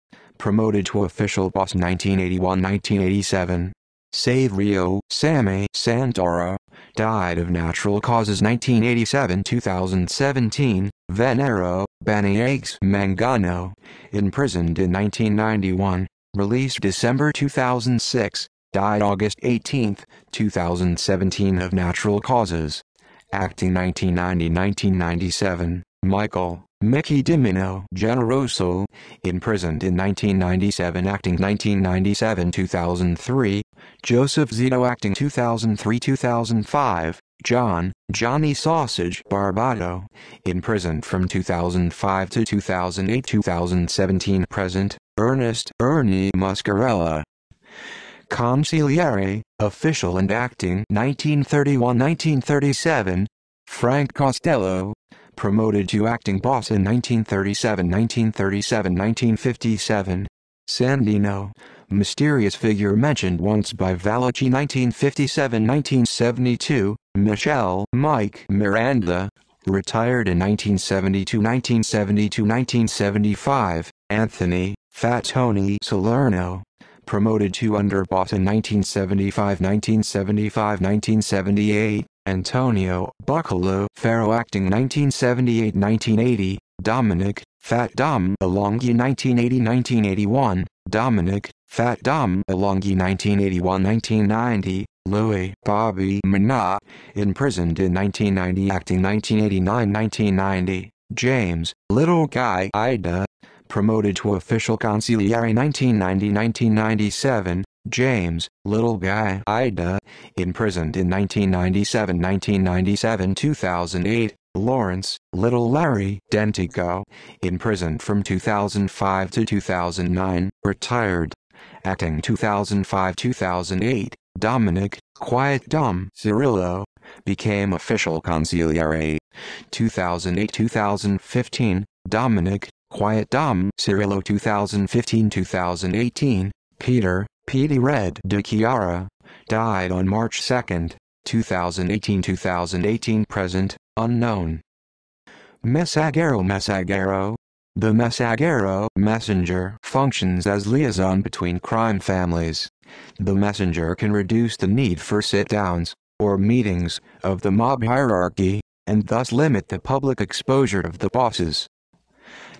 promoted to official boss 1981-1987. Save Rio, Sammy Santora died of natural causes 1987-2017. Venero Baniags Mangano imprisoned in 1991, released December 2006, died August 18, 2017 of natural causes. Acting 1990-1997. Michael, Mickey Dimino Generoso, imprisoned in 1997 acting 1997-2003, Joseph Zito acting 2003-2005, John, Johnny Sausage Barbado, imprisoned from 2005 to 2008-2017 present, Ernest Ernie Muscarella. Consigliere, official and acting 1931-1937, Frank Costello, promoted to acting boss in 1937, 1937, 1957. Sandino, mysterious figure mentioned once by Valachi 1957-1972, Michelle Mike Miranda, retired in 1972-1972-1975, Anthony Fat Tony Salerno, promoted to underboss in 1975-1975-1978, Antonio, Barcolo, Faro acting 1978-1980, Dominic, Fat Dom Alongi 1980-1981, Dominic, Fat Dom Alongi 1981-1990, Louis Bobby Minot, imprisoned in 1990 acting 1989-1990, James, Little Guy Ida, promoted to official consigliere 1990-1997, James, Little Guy Ida, imprisoned in 1997 1997 2008, Lawrence, Little Larry Dentigo, imprisoned from 2005 to 2009, retired, acting 2005 2008, Dominic, Quiet Dom Cirillo, became official consigliere, 2008 2015, Dominic, Quiet Dom Cirillo 2015 2018, Peter, Petey Red de Chiara died on March 2, 2018 2018 present, unknown. Messagero Messagero The Messagero messenger functions as liaison between crime families. The messenger can reduce the need for sit-downs, or meetings, of the mob hierarchy, and thus limit the public exposure of the bosses.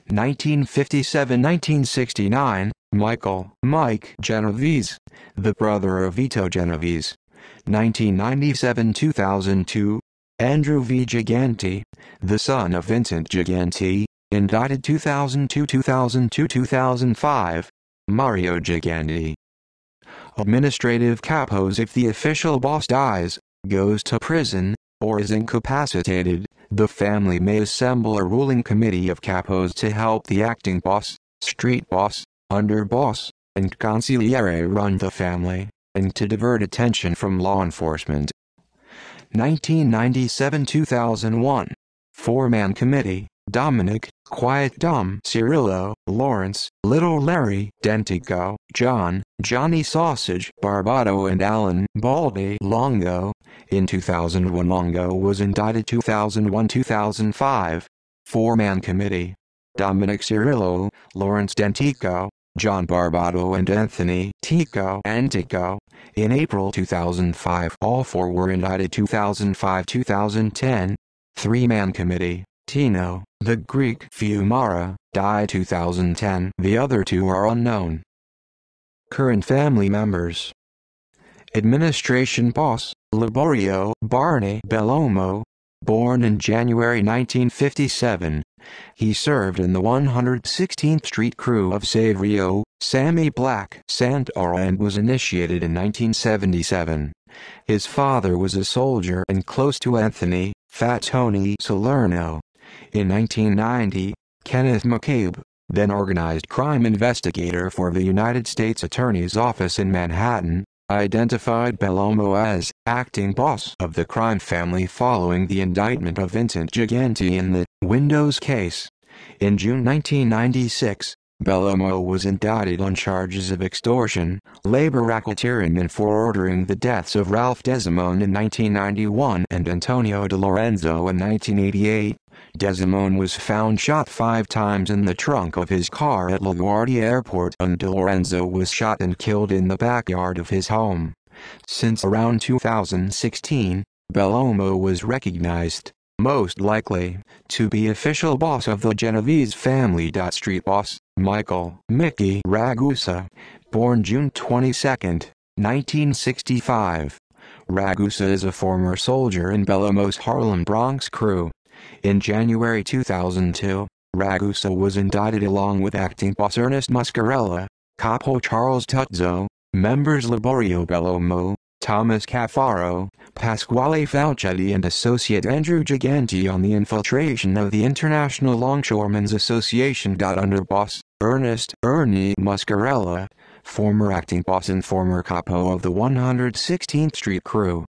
1957-1969, Michael Mike Genovese, the brother of Vito Genovese, 1997-2002, Andrew V. Giganti, the son of Vincent Giganti, indicted 2002-2002-2005, Mario Giganti. Administrative capos if the official boss dies, goes to prison, or is incapacitated, the family may assemble a ruling committee of capos to help the acting boss, street boss, underboss, and consigliere run the family, and to divert attention from law enforcement. 1997 2001 Four Man Committee Dominic Quiet Dumb, Cirillo, Lawrence, Little Larry, Dentico, John, Johnny Sausage, Barbado and Alan Baldy Longo. In 2001 Longo was indicted 2001-2005. Four-man committee. Dominic Cirillo, Lawrence Dentico, John Barbado and Anthony Tico Antico. In April 2005 all four were indicted 2005-2010. Three-man committee. Tino, the Greek Fiumara, died 2010. The other two are unknown. Current family members Administration boss, Liborio Barney Bellomo, born in January 1957. He served in the 116th Street Crew of Save Rio, Sammy Black, Santoro and was initiated in 1977. His father was a soldier and close to Anthony, Fat Tony Salerno. In 1990, Kenneth McCabe, then organized crime investigator for the United States Attorney's Office in Manhattan, identified Bellomo as acting boss of the crime family following the indictment of Vincent Giganti in the Windows case. In June 1996, Bellomo was indicted on charges of extortion, labor racketeering and for ordering the deaths of Ralph Desimone in 1991 and Antonio De Lorenzo in 1988. Desimone was found shot five times in the trunk of his car at LaGuardia Airport and De Lorenzo was shot and killed in the backyard of his home. Since around 2016, Bellomo was recognized, most likely, to be official boss of the Genovese family. Street boss. Michael Mickey Ragusa, born June 22, 1965. Ragusa is a former soldier in Belamos Harlem Bronx crew. In January 2002, Ragusa was indicted along with acting boss Ernest Muscarella, Capo Charles Tutzo, members Laborio Bellomo, Thomas Caffaro, Pasquale Falcelli and associate Andrew Giganti on the infiltration of the International Longshoremen's Association. Under boss Ernest Ernie Muscarella, former acting boss and former capo of the 116th Street crew.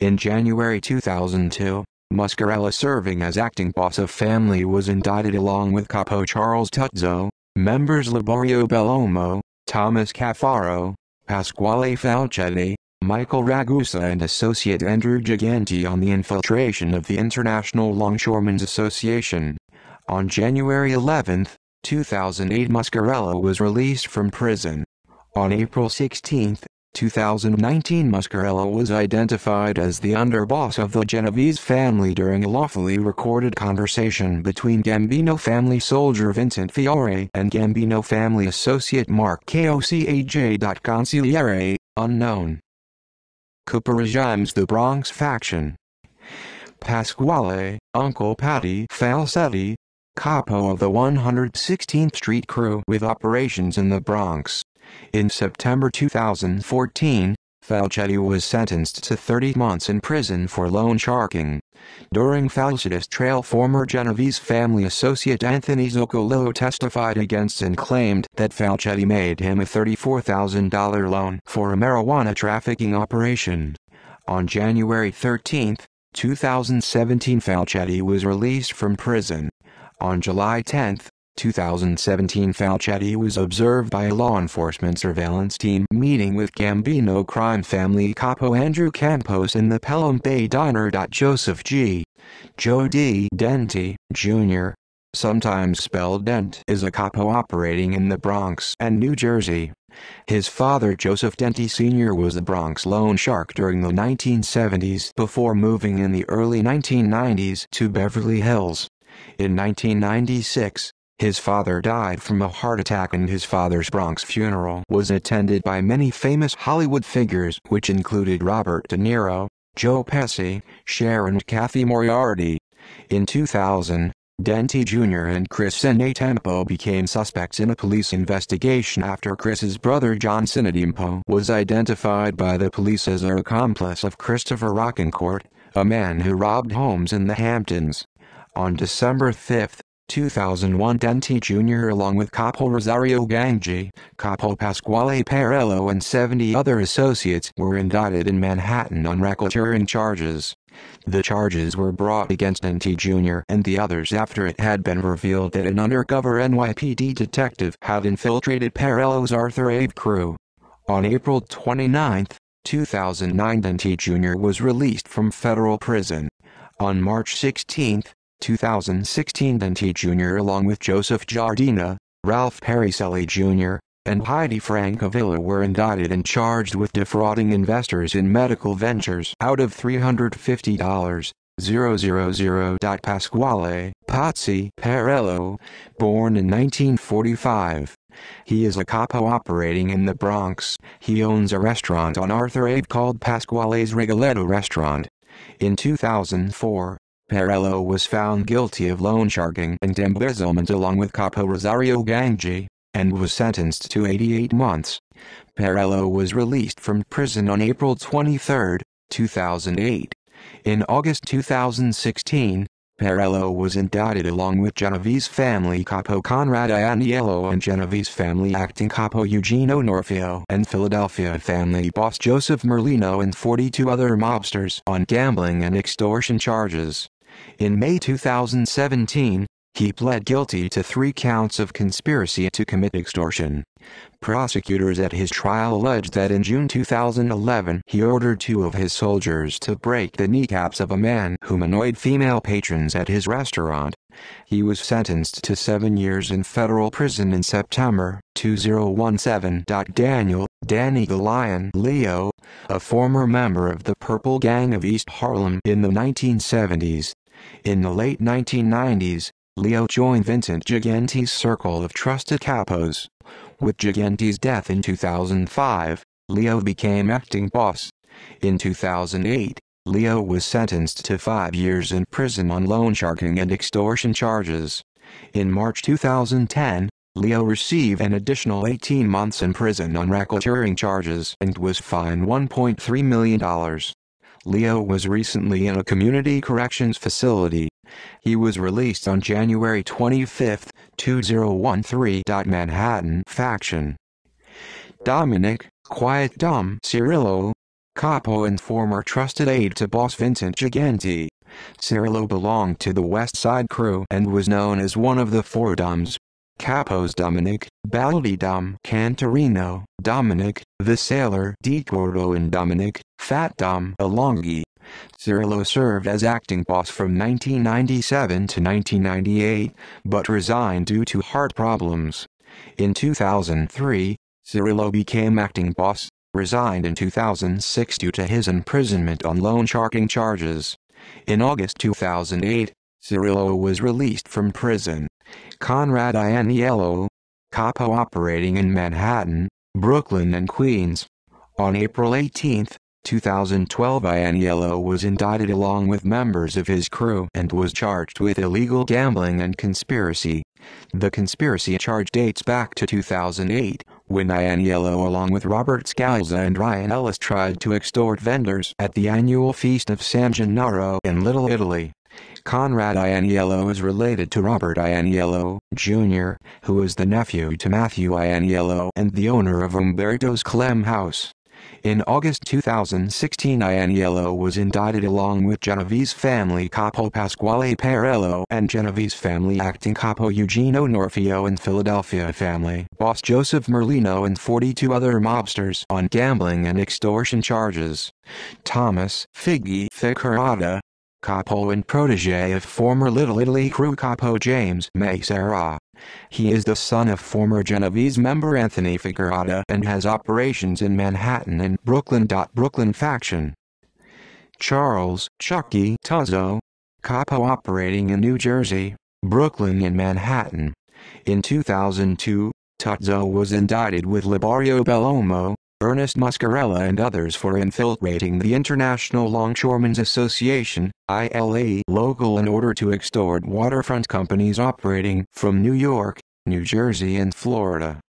In January 2002, Muscarella serving as acting boss of Family was indicted along with capo Charles Tutzo, members Liborio Bellomo, Thomas Caffaro, Pasquale Falcelli, Michael Ragusa and associate Andrew Giganti on the infiltration of the International Longshoremen's Association. On January 11, 2008 Muscarella was released from prison. On April 16, 2019 Muscarella was identified as the underboss of the Genovese family during a lawfully recorded conversation between Gambino family soldier Vincent Fiore and Gambino family associate Mark Kocaj. unknown. Cooper joins The Bronx Faction. Pasquale, Uncle Patty Falsetti, capo of the 116th Street Crew with operations in the Bronx. In September 2014, Falcetti was sentenced to 30 months in prison for loan sharking. During Falchetti's trial former Genovese family associate Anthony Zoccolillo testified against and claimed that Falcetti made him a $34,000 loan for a marijuana trafficking operation. On January 13, 2017 Falcetti was released from prison. On July 10, 2017 Falchetti was observed by a law enforcement surveillance team meeting with Gambino crime family capo Andrew Campos in the Pelham Bay Diner. Joseph G. Joe D. Denti, Jr., sometimes spelled Dent, is a capo operating in the Bronx and New Jersey. His father Joseph Denti Sr. was a Bronx loan shark during the 1970s before moving in the early 1990s to Beverly Hills. In 1996, his father died from a heart attack and his father's Bronx funeral was attended by many famous Hollywood figures which included Robert De Niro, Joe Pesci, Cher and Kathy Moriarty. In 2000, Denti Jr. and Chris Sinatempo became suspects in a police investigation after Chris's brother John Sinatempo was identified by the police as an accomplice of Christopher Rockencourt, a man who robbed homes in the Hamptons. On December 5, 2001 Denti Jr. along with Capo Rosario Gangi, Capo Pasquale Parello and 70 other associates were indicted in Manhattan on racketeering charges. The charges were brought against Denti Jr. and the others after it had been revealed that an undercover NYPD detective had infiltrated Parello's Arthur Ave crew. On April 29, 2009 Denti Jr. was released from federal prison. On March 16, 2016 Dante Jr. along with Joseph Jardina, Ralph Paricelli Jr., and Heidi Francavilla were indicted and charged with defrauding investors in medical ventures out of $350. dollars Pasquale Pazzi Perello, born in 1945. He is a capo operating in the Bronx. He owns a restaurant on Arthur Ave called Pasquale's Rigoletto Restaurant. In 2004, Perello was found guilty of loan sharking and embezzlement along with Capo Rosario Gangi, and was sentenced to 88 months. Perello was released from prison on April 23, 2008. In August 2016, Perello was indicted along with Genovese family capo Conrad Aniello and Genovese family acting capo Eugenio Norfio and Philadelphia family boss Joseph Merlino and 42 other mobsters on gambling and extortion charges. In May 2017, he pled guilty to three counts of conspiracy to commit extortion. Prosecutors at his trial alleged that in June 2011 he ordered two of his soldiers to break the kneecaps of a man who annoyed female patrons at his restaurant. He was sentenced to seven years in federal prison in September 2017. Daniel, Danny Galion Leo, a former member of the Purple Gang of East Harlem in the 1970s, in the late 1990s, Leo joined Vincent Gigante's circle of trusted capos. With Gigante's death in 2005, Leo became acting boss. In 2008, Leo was sentenced to five years in prison on loan sharking and extortion charges. In March 2010, Leo received an additional 18 months in prison on racketeering charges and was fined $1.3 million. Leo was recently in a community corrections facility. He was released on January 25, 2013. Manhattan faction. Dominic, Quiet Dom Cirillo, Capo and former trusted aide to boss Vincent Gigante. Cirillo belonged to the West Side crew and was known as one of the Four Doms. Capos Dominic, Baldi Dom Cantorino, Dominic, the sailor Di Gordo and Dominic, Fat Dom Alonghi. Cirillo served as acting boss from 1997 to 1998, but resigned due to heart problems. In 2003, Cirillo became acting boss, resigned in 2006 due to his imprisonment on loan sharking charges. In August 2008, Cirillo was released from prison. Conrad Ianniello, Capo operating in Manhattan, Brooklyn and Queens. On April 18, 2012 Ianiello was indicted along with members of his crew and was charged with illegal gambling and conspiracy. The conspiracy charge dates back to 2008, when Ianiello along with Robert Scalza and Ryan Ellis tried to extort vendors at the annual Feast of San Gennaro in Little Italy. Conrad Ianiello is related to Robert Ianiello, Jr., who is the nephew to Matthew Ianiello and the owner of Umberto's Clem House. In August 2016 Ianiello was indicted along with Genovese family capo Pasquale Perello and Genovese family acting capo Eugenio Norfio and Philadelphia family boss Joseph Merlino and 42 other mobsters on gambling and extortion charges. Thomas Figgy Ficarada Capo and protege of former Little Italy crew Capo James Macera. He is the son of former Genovese member Anthony Figueroa and has operations in Manhattan and Brooklyn. Brooklyn faction. Charles Chucky Tuzzo. Capo operating in New Jersey, Brooklyn and Manhattan. In 2002, Tuzzo was indicted with Liborio Bellomo, Ernest Muscarella and others for infiltrating the International Longshoremen's Association, ILA local in order to extort waterfront companies operating from New York, New Jersey and Florida.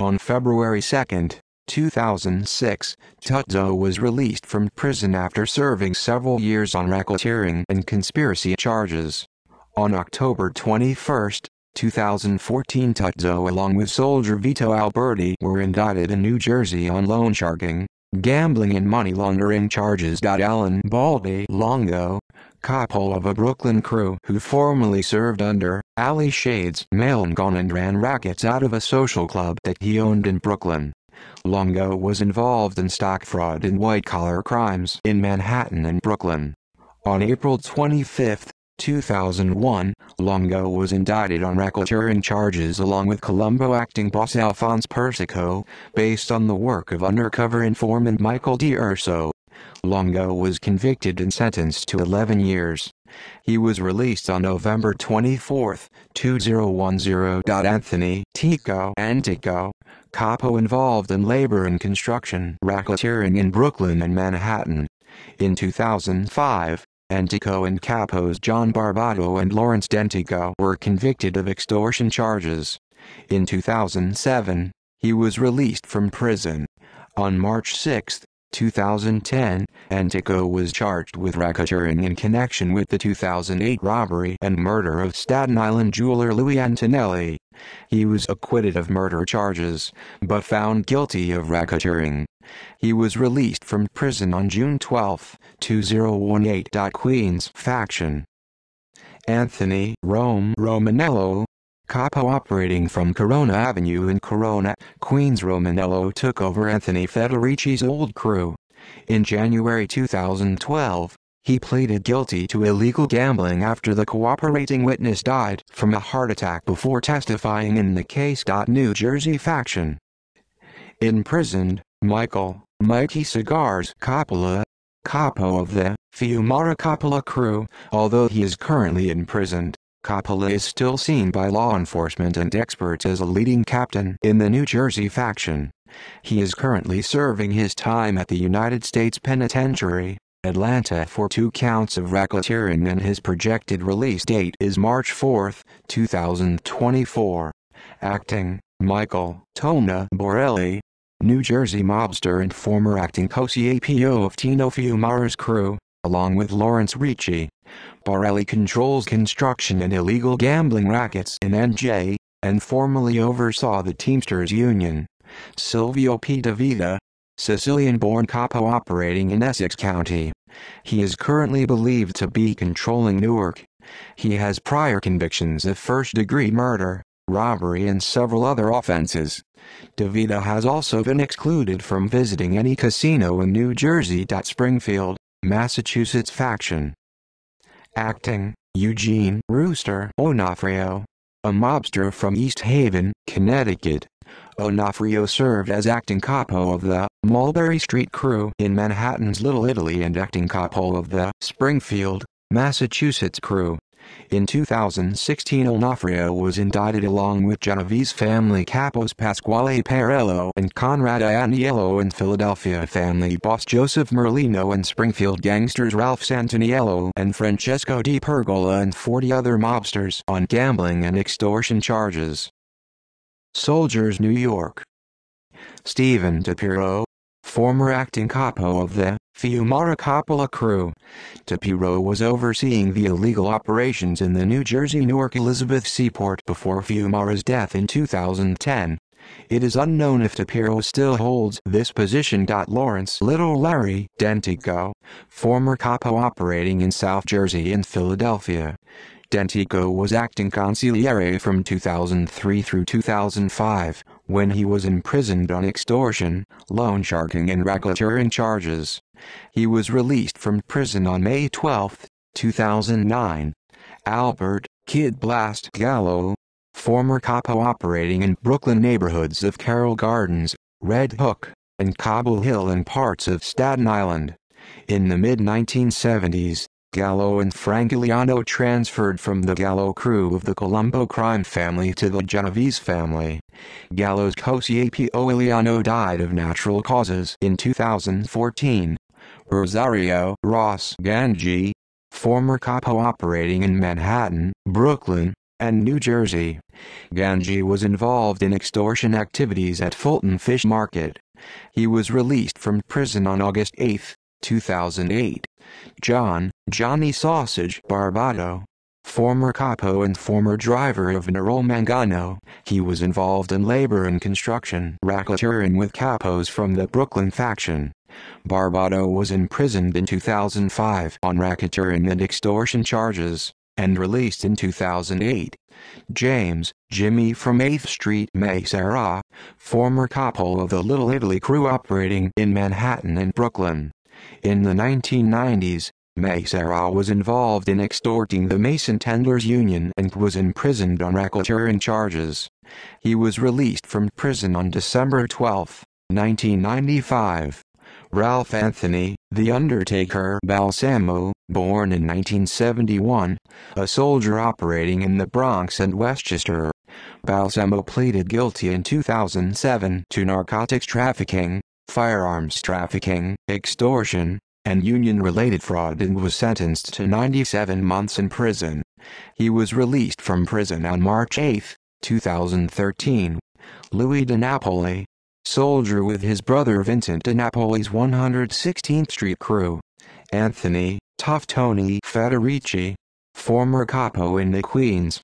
On February 2, 2006, Tutzo was released from prison after serving several years on racketeering and conspiracy charges. On October 21, 2014 Tutzo along with soldier Vito Alberti were indicted in New Jersey on loan sharking, gambling and money laundering charges. Alan Baldy Longo, couple of a Brooklyn crew who formerly served under Ali Shade's Malin and ran rackets out of a social club that he owned in Brooklyn. Longo was involved in stock fraud and white-collar crimes in Manhattan and Brooklyn. On April 25, 2001, Longo was indicted on racketeering charges along with Colombo acting boss Alphonse Persico, based on the work of undercover informant Michael D. Longo was convicted and sentenced to 11 years. He was released on November 24, 2010. Anthony Tico Antico, capo involved in labor and construction racketeering in Brooklyn and Manhattan. In 2005, Dentico and Capos John Barbato and Lawrence Dentico were convicted of extortion charges. In 2007, he was released from prison. On March 6, 2010, Antico was charged with racketeering in connection with the 2008 robbery and murder of Staten Island jeweler Louis Antonelli. He was acquitted of murder charges, but found guilty of racketeering. He was released from prison on June 12, 2018. Queens Faction Anthony Rome Romanello Capo operating from Corona Avenue in Corona, Queens Romanello took over Anthony Federici's old crew. In January 2012, he pleaded guilty to illegal gambling after the cooperating witness died from a heart attack before testifying in the case. New Jersey faction. Imprisoned, Michael, Mikey Cigars Coppola, capo of the Fiumara Coppola crew, although he is currently imprisoned, Coppola is still seen by law enforcement and experts as a leading captain in the New Jersey faction. He is currently serving his time at the United States Penitentiary, Atlanta for two counts of racketeering and his projected release date is March 4, 2024. Acting, Michael Tona Borelli, New Jersey mobster and former acting co-CAPO of Tino Fiumara's crew, along with Lawrence Ricci, Borelli controls construction and illegal gambling rackets in NJ, and formerly oversaw the Teamsters Union. Silvio P. DeVita, Sicilian-born capo operating in Essex County. He is currently believed to be controlling Newark. He has prior convictions of first-degree murder, robbery and several other offenses. DeVita has also been excluded from visiting any casino in New Jersey. Springfield, Massachusetts faction acting, Eugene Rooster Onofrio. A mobster from East Haven, Connecticut, Onofrio served as acting capo of the Mulberry Street Crew in Manhattan's Little Italy and acting capo of the Springfield, Massachusetts Crew in 2016 Onofrio was indicted along with Genovese family capos Pasquale Perello and Conrad Aniello and Philadelphia family boss Joseph Merlino and Springfield gangsters Ralph Santaniello and Francesco Di Pergola and 40 other mobsters on gambling and extortion charges. Soldiers New York Stephen DePiro, former acting capo of the Fiumaracoppola crew. Tapiro was overseeing the illegal operations in the New Jersey Newark Elizabeth seaport before Fiumara's death in 2010. It is unknown if Tapiro still holds this position. Lawrence Little Larry Dentico, former capo operating in South Jersey and Philadelphia. Dentico was acting consigliere from 2003 through 2005, when he was imprisoned on extortion, loan sharking and racketeering charges. He was released from prison on May 12, 2009. Albert, Kid Blast Gallo, former capo operating in Brooklyn neighborhoods of Carroll Gardens, Red Hook, and Cobble Hill and parts of Staten Island. In the mid-1970s, Gallo and Frangliano transferred from the Gallo crew of the Colombo crime family to the Genovese family. Gallo's Cosiapo Iliano died of natural causes in 2014. Rosario Ross Ganji, former capo operating in Manhattan, Brooklyn, and New Jersey. Ganji was involved in extortion activities at Fulton Fish Market. He was released from prison on August 8, 2008. John, Johnny Sausage Barbado. Former capo and former driver of Nerol Mangano, he was involved in labor and construction racketeering with capos from the Brooklyn faction. Barbado was imprisoned in 2005 on racketeering and extortion charges, and released in 2008. James, Jimmy from 8th Street Maysara, former capo of the Little Italy crew operating in Manhattan and Brooklyn. In the 1990s, Maysara was involved in extorting the Mason Tenders Union and was imprisoned on racketeering charges. He was released from prison on December 12, 1995. Ralph Anthony, The Undertaker Balsamo, born in 1971, a soldier operating in the Bronx and Westchester, Balsamo pleaded guilty in 2007 to narcotics trafficking, firearms trafficking, extortion, and union-related fraud and was sentenced to 97 months in prison. He was released from prison on March 8, 2013. Louis De soldier with his brother Vincent De Napoli's 116th Street crew, Anthony Toftoni Federici, former capo in the Queens.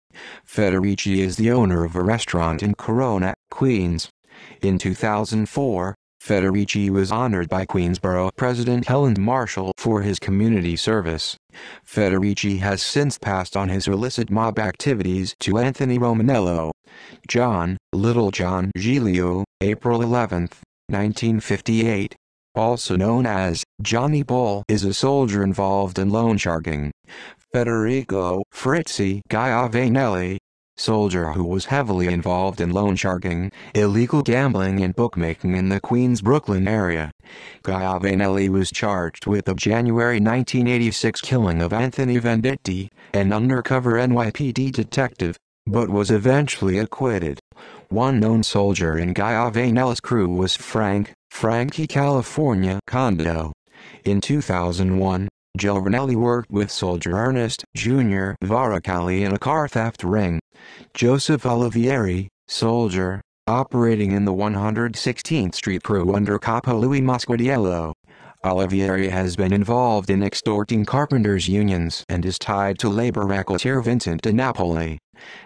Federici is the owner of a restaurant in Corona, Queens. In 2004, Federici was honored by Queensborough President Helen Marshall for his community service. Federici has since passed on his illicit mob activities to Anthony Romanello. John, Little John Giglio, April 11, 1958, also known as Johnny Bull, is a soldier involved in loan sharking. Federico Fritzi Giovinelli soldier who was heavily involved in loan sharking, illegal gambling and bookmaking in the Queens Brooklyn area. Giovinelli was charged with the January 1986 killing of Anthony Venditti, an undercover NYPD detective, but was eventually acquitted. One known soldier in Giovinelli's crew was Frank, Frankie California Condo. In 2001, Giovanelli worked with soldier Ernest Jr. Varacalli in a car theft ring. Joseph Olivieri, soldier, operating in the 116th Street crew under Capo Louis Mosquadiello. Olivieri has been involved in extorting carpenters' unions and is tied to labor racketeer Vincent De Napoli.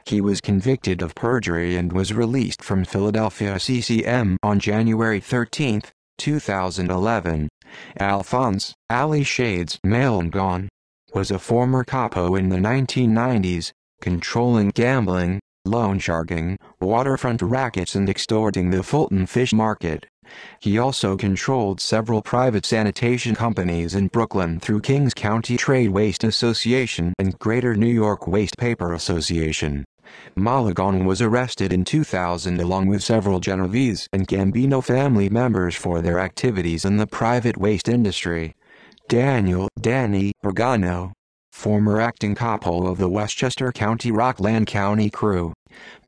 He was convicted of perjury and was released from Philadelphia CCM on January 13, 2011. Alphonse Alley Shades Malmgone was a former capo in the 1990s, controlling gambling, loan sharking, waterfront rackets and extorting the Fulton fish market. He also controlled several private sanitation companies in Brooklyn through Kings County Trade Waste Association and Greater New York Waste Paper Association. Malagon was arrested in 2000 along with several Genovese and Gambino family members for their activities in the private waste industry. Daniel Danny Bergano, former acting capo of the Westchester County Rockland County crew.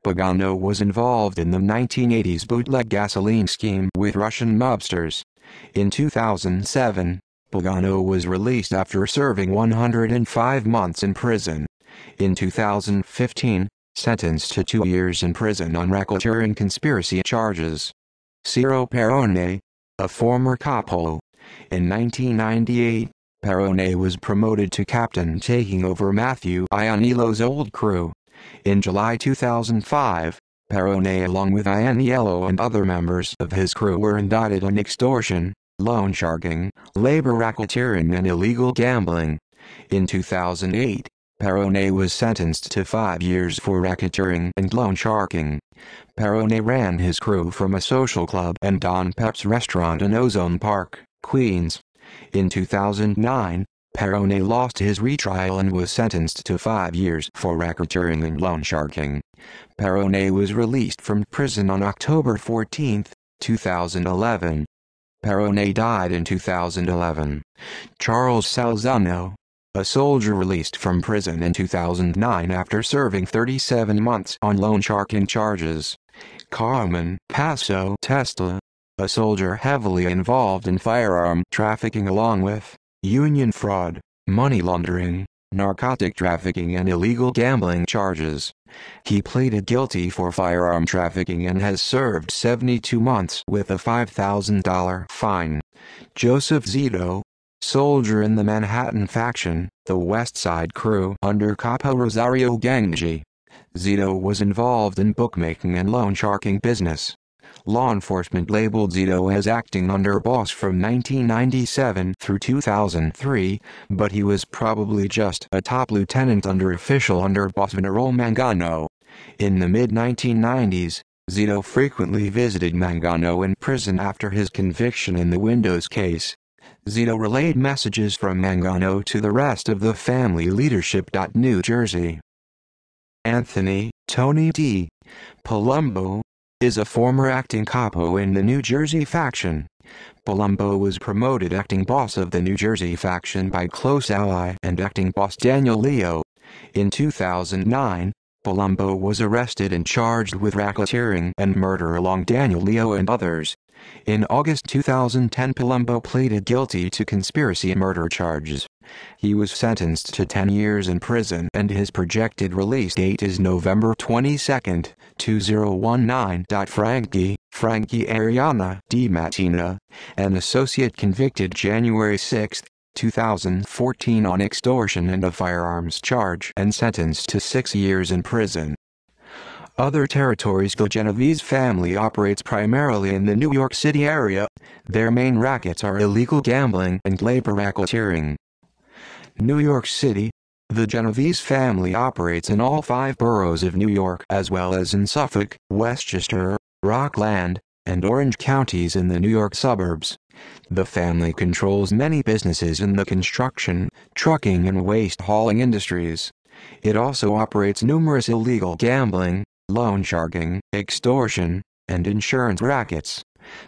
Bergano was involved in the 1980s bootleg gasoline scheme with Russian mobsters. In 2007, Bergano was released after serving 105 months in prison. In 2015, sentenced to two years in prison on racketeering conspiracy charges. Ciro Perone, a former capo, in 1998, Perone was promoted to captain taking over Matthew Ioniello's old crew. In July 2005, Perone along with Ianiello and other members of his crew were indicted on extortion, loan sharking, labor racketeering and illegal gambling. In 2008, Perronet was sentenced to five years for racketeering and loan sharking. Perronet ran his crew from a social club and Don Pep's restaurant in Ozone Park, Queens. In 2009, Perronet lost his retrial and was sentenced to five years for racketeering and loan sharking. Perronet was released from prison on October 14, 2011. Perronet died in 2011. Charles Salzano, a soldier released from prison in 2009 after serving 37 months on loan sharking charges. Carmen Paso Tesla, a soldier heavily involved in firearm trafficking along with union fraud, money laundering, narcotic trafficking and illegal gambling charges. He pleaded guilty for firearm trafficking and has served 72 months with a $5,000 fine. Joseph Zito, soldier in the Manhattan faction, the West Side Crew under Capo Rosario Gangi. Zito was involved in bookmaking and loan sharking business. Law enforcement labeled Zito as acting underboss from 1997 through 2003, but he was probably just a top lieutenant under official underboss General Mangano. In the mid-1990s, Zito frequently visited Mangano in prison after his conviction in the Windows case, Zito relayed messages from Mangano to the rest of the family leadership. New Jersey. Anthony, Tony D. Palumbo, is a former acting capo in the New Jersey faction. Palumbo was promoted acting boss of the New Jersey faction by close ally and acting boss Daniel Leo. In 2009, Palumbo was arrested and charged with racketeering and murder along Daniel Leo and others. In August 2010 Palumbo pleaded guilty to conspiracy and murder charges. He was sentenced to 10 years in prison and his projected release date is November 22, 2019. Frankie, Frankie Ariana Di Mattina, an associate convicted January 6, 2014 on extortion and a firearms charge and sentenced to six years in prison. Other territories The Genovese family operates primarily in the New York City area. Their main rackets are illegal gambling and labor racketeering. New York City, the Genovese family operates in all five boroughs of New York as well as in Suffolk, Westchester, Rockland, and Orange counties in the New York suburbs. The family controls many businesses in the construction, trucking and waste hauling industries. It also operates numerous illegal gambling, loan sharking, extortion, and insurance rackets.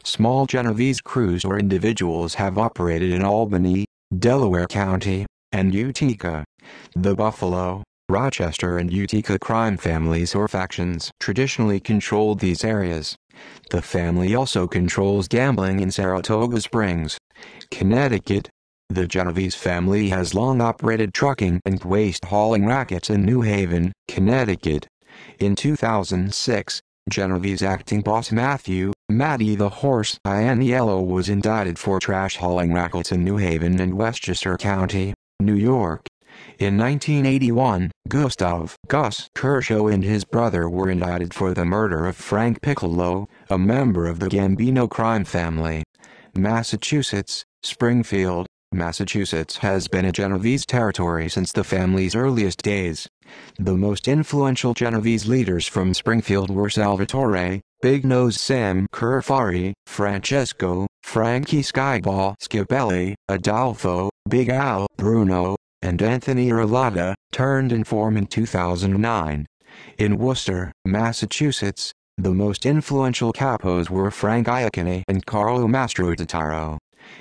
Small Genovese crews or individuals have operated in Albany, Delaware County, and Utica. The Buffalo, Rochester and Utica crime families or factions traditionally controlled these areas. The family also controls gambling in Saratoga Springs, Connecticut. The Genovese family has long operated trucking and waste hauling rackets in New Haven, Connecticut. In 2006, Genovese acting boss Matthew, Matty the Horse Ianiello was indicted for trash hauling rackets in New Haven and Westchester County, New York. In 1981, Gustav Gus Kershaw and his brother were indicted for the murder of Frank Piccolo, a member of the Gambino crime family. Massachusetts, Springfield, Massachusetts has been a Genovese territory since the family's earliest days. The most influential Genovese leaders from Springfield were Salvatore, Big Nose Sam Curfari, Francesco, Frankie Skyball Scipelli, Adolfo, Big Al Bruno, and Anthony Erlotta, turned in form in 2009. In Worcester, Massachusetts, the most influential capos were Frank Iacone and Carlo Mastro Taro.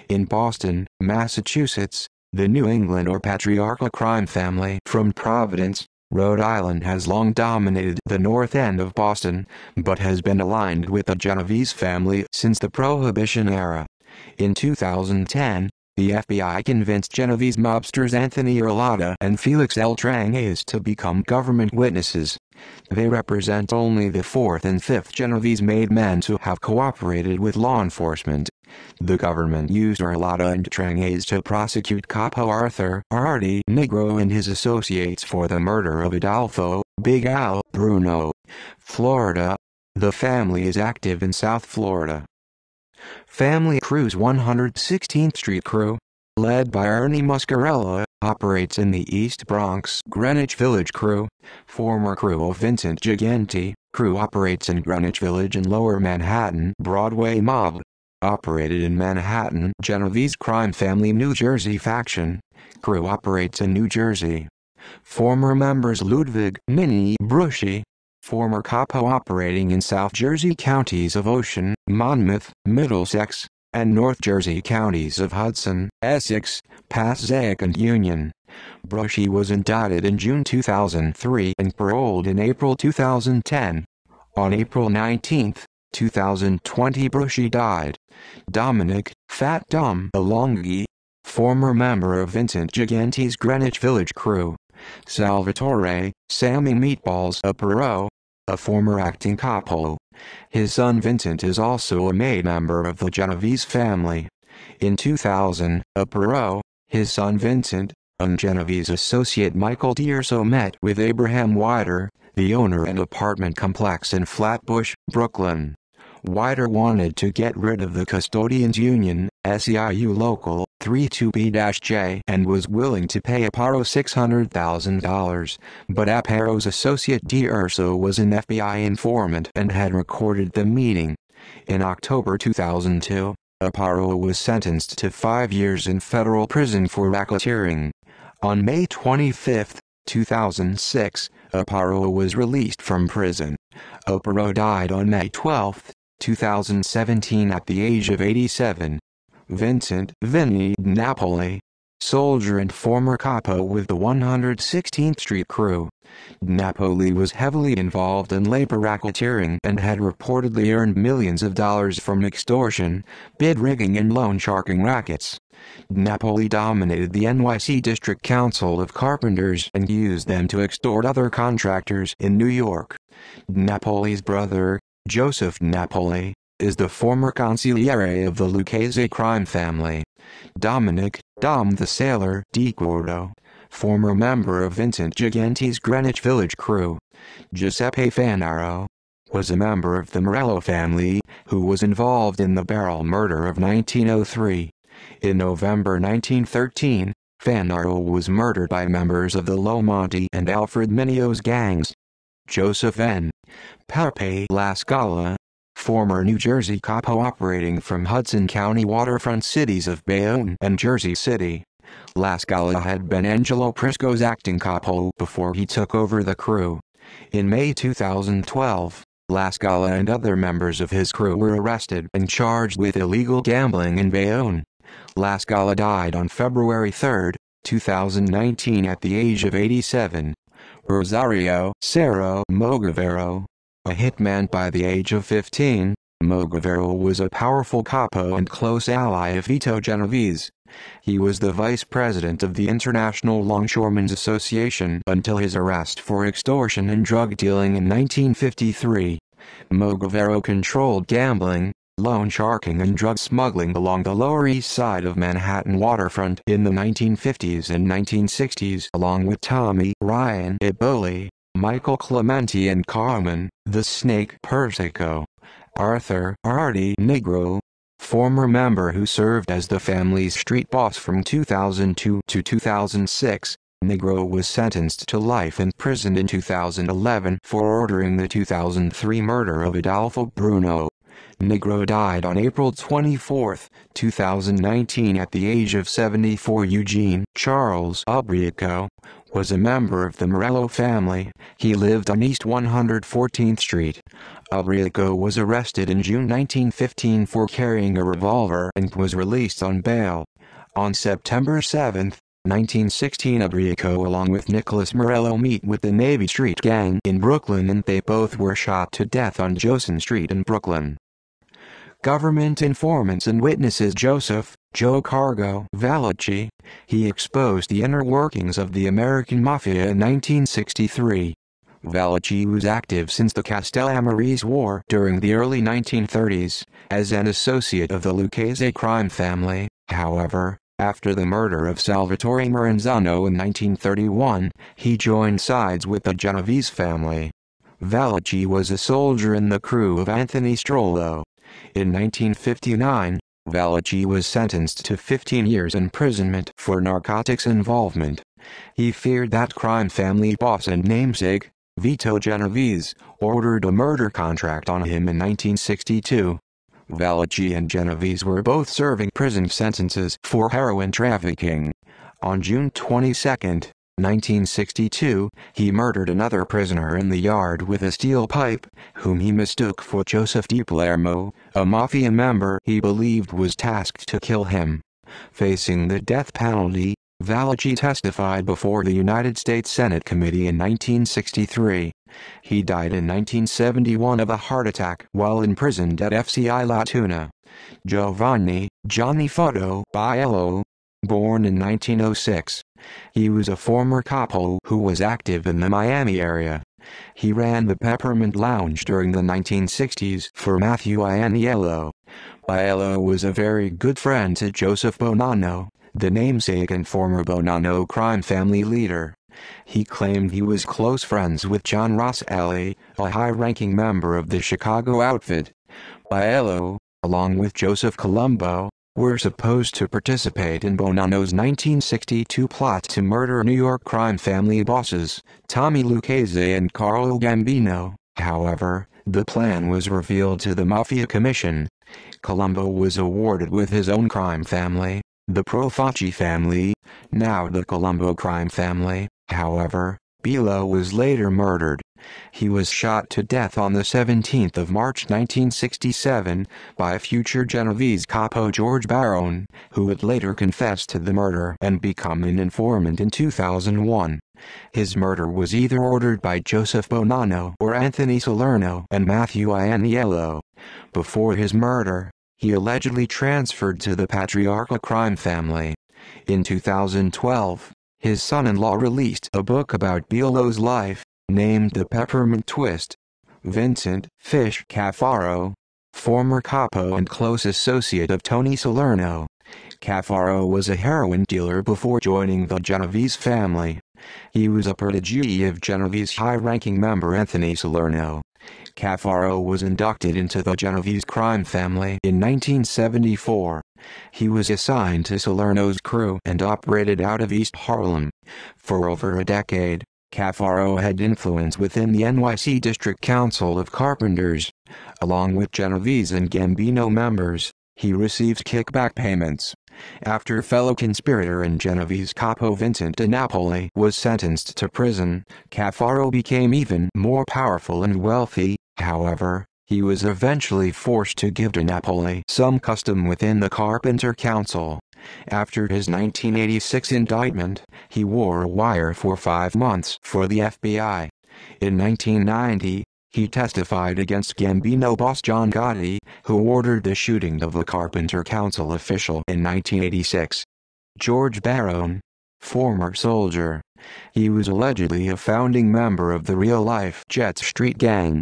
In Boston, Massachusetts, the New England or patriarchal crime family from Providence, Rhode Island has long dominated the north end of Boston, but has been aligned with the Genovese family since the Prohibition era. In 2010, the FBI convinced Genovese mobsters Anthony Erlotta and Felix L. Tranges to become government witnesses. They represent only the fourth and fifth Genovese made men to have cooperated with law enforcement the government used Arlotta and Tranges to prosecute Capo Arthur Hardy Negro and his associates for the murder of Adolfo Big Al Bruno, Florida. The family is active in South Florida. Family Cruise 116th Street Crew, led by Ernie Muscarella, operates in the East Bronx Greenwich Village Crew, former crew of Vincent Gigante, crew operates in Greenwich Village and Lower Manhattan Broadway Mob, operated in Manhattan. Genovese crime family New Jersey faction, crew operates in New Jersey. Former members Ludwig Minnie Bruschi, former capo operating in South Jersey counties of Ocean, Monmouth, Middlesex, and North Jersey counties of Hudson, Essex, Passaic and Union. Brushy was indicted in June 2003 and paroled in April 2010. On April 19, 2020 Brushi died. Dominic, Fat Dom Alongi, former member of Vincent Gigante's Greenwich Village crew. Salvatore, Sammy Meatballs Aparo, a former acting couple. His son Vincent is also a May member of the Genovese family. In 2000, Aparo, his son Vincent, and Genovese associate Michael D'Irso met with Abraham Wider, the owner and apartment complex in Flatbush, Brooklyn. Wider wanted to get rid of the Custodians Union, SEIU Local 32B-J and was willing to pay Aparo $600,000, but Aparo's associate D. Urso was an FBI informant and had recorded the meeting. In October 2002, Aparo was sentenced to five years in federal prison for racketeering. On May 25, 2006, Aparo was released from prison. Aparo died on May 12, 2017 at the age of 87. Vincent Vinny Napoli, soldier and former capo with the 116th Street Crew. Napoli was heavily involved in labor racketeering and had reportedly earned millions of dollars from extortion, bid rigging and loan sharking rackets. Napoli dominated the NYC District Council of Carpenters and used them to extort other contractors in New York. Napoli's brother, Joseph Napoli, is the former consigliere of the Lucchese crime family. Dominic, Dom the Sailor Di Gordo, former member of Vincent Giganti's Greenwich Village crew. Giuseppe Fanaro, was a member of the Morello family, who was involved in the barrel murder of 1903. In November 1913, Fanaro was murdered by members of the Lomonti and Alfred Minio's gangs. Joseph N. Paupe Lascala, former New Jersey capo operating from Hudson County waterfront cities of Bayonne and Jersey City. Lascala had been Angelo Prisco's acting capo before he took over the crew. In May 2012, Lascala and other members of his crew were arrested and charged with illegal gambling in Bayonne. Lascala died on February 3, 2019 at the age of 87. Rosario Cerro Mogavero. A hitman by the age of 15, Mogavero was a powerful capo and close ally of Vito Genovese. He was the vice president of the International Longshoremen's Association until his arrest for extortion and drug dealing in 1953. Mogavero controlled gambling, loan sharking and drug smuggling along the Lower East Side of Manhattan waterfront in the 1950s and 1960s along with Tommy Ryan Eboli, Michael Clementi and Carmen, the Snake Persico, Arthur Hardy Negro, former member who served as the family's street boss from 2002 to 2006, Negro was sentenced to life in prison in 2011 for ordering the 2003 murder of Adolfo Bruno. Negro died on April 24, 2019 at the age of 74 Eugene Charles Abrico was a member of the Morello family. He lived on East 114th Street. Abrico was arrested in June 1915 for carrying a revolver and was released on bail. On September 7, 1916 Abriaco along with Nicholas Morello meet with the Navy Street Gang in Brooklyn and they both were shot to death on Joson Street in Brooklyn government informants and witnesses Joseph, Joe Cargo Valachi, he exposed the inner workings of the American Mafia in 1963. Valachi was active since the Castellammare War during the early 1930s, as an associate of the Lucchese crime family, however, after the murder of Salvatore Maranzano in 1931, he joined sides with the Genovese family. Valachi was a soldier in the crew of Anthony Strollo, in 1959, Valachi was sentenced to 15 years imprisonment for narcotics involvement. He feared that crime family boss and namesake, Vito Genovese, ordered a murder contract on him in 1962. Valachi and Genovese were both serving prison sentences for heroin trafficking. On June 22, 1962, he murdered another prisoner in the yard with a steel pipe, whom he mistook for Joseph Di Palermo, a mafia member he believed was tasked to kill him. Facing the death penalty, Valachi testified before the United States Senate Committee in 1963. He died in 1971 of a heart attack while imprisoned at FCI Latuna. Giovanni, Johnny Foto Biello, born in 1906, he was a former capo who was active in the Miami area. He ran the Peppermint Lounge during the 1960s for Matthew Ianiello. Iello was a very good friend to Joseph Bonanno, the namesake and former Bonanno crime family leader. He claimed he was close friends with John Ross Alley, a high-ranking member of the Chicago outfit. Biello, along with Joseph Colombo, were supposed to participate in Bonanno's 1962 plot to murder New York crime family bosses, Tommy Lucchese and Carlo Gambino. However, the plan was revealed to the Mafia Commission. Colombo was awarded with his own crime family, the Profaci family, now the Colombo crime family. However, Bilo was later murdered. He was shot to death on the 17th of March 1967 by future Genovese capo George Barone, who would later confess to the murder and become an informant in 2001. His murder was either ordered by Joseph Bonanno or Anthony Salerno and Matthew Ianiello. Before his murder, he allegedly transferred to the patriarchal crime family. In 2012, his son-in-law released a book about Biello's life, named the Peppermint Twist, Vincent Fish Cafaro, former capo and close associate of Tony Salerno. Cafaro was a heroin dealer before joining the Genovese family. He was a protege of Genovese high-ranking member Anthony Salerno. Cafaro was inducted into the Genovese crime family in 1974. He was assigned to Salerno's crew and operated out of East Harlem. For over a decade, Cafaro had influence within the NYC District Council of Carpenters. Along with Genovese and Gambino members, he received kickback payments. After fellow conspirator and Genovese capo Vincent DiNapoli was sentenced to prison, Cafaro became even more powerful and wealthy, however, he was eventually forced to give DiNapoli some custom within the Carpenter Council. After his 1986 indictment, he wore a wire for five months for the FBI. In 1990, he testified against Gambino boss John Gotti, who ordered the shooting of a Carpenter Council official in 1986. George Barone, former soldier, he was allegedly a founding member of the real-life Jets Street Gang,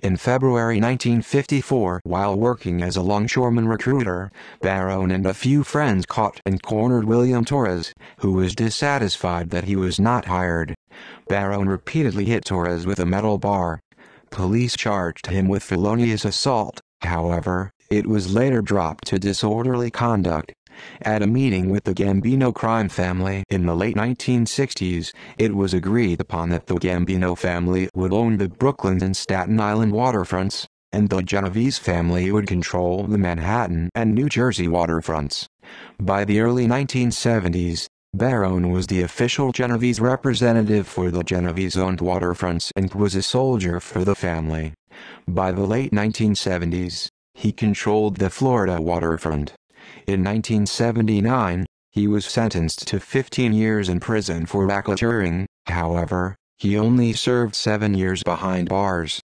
in February 1954, while working as a longshoreman recruiter, Barone and a few friends caught and cornered William Torres, who was dissatisfied that he was not hired. Barone repeatedly hit Torres with a metal bar. Police charged him with felonious assault, however, it was later dropped to disorderly conduct. At a meeting with the Gambino crime family in the late 1960s, it was agreed upon that the Gambino family would own the Brooklyn and Staten Island waterfronts, and the Genovese family would control the Manhattan and New Jersey waterfronts. By the early 1970s, Barone was the official Genovese representative for the Genovese-owned waterfronts and was a soldier for the family. By the late 1970s, he controlled the Florida waterfront. In 1979, he was sentenced to 15 years in prison for racketeering, however, he only served seven years behind bars.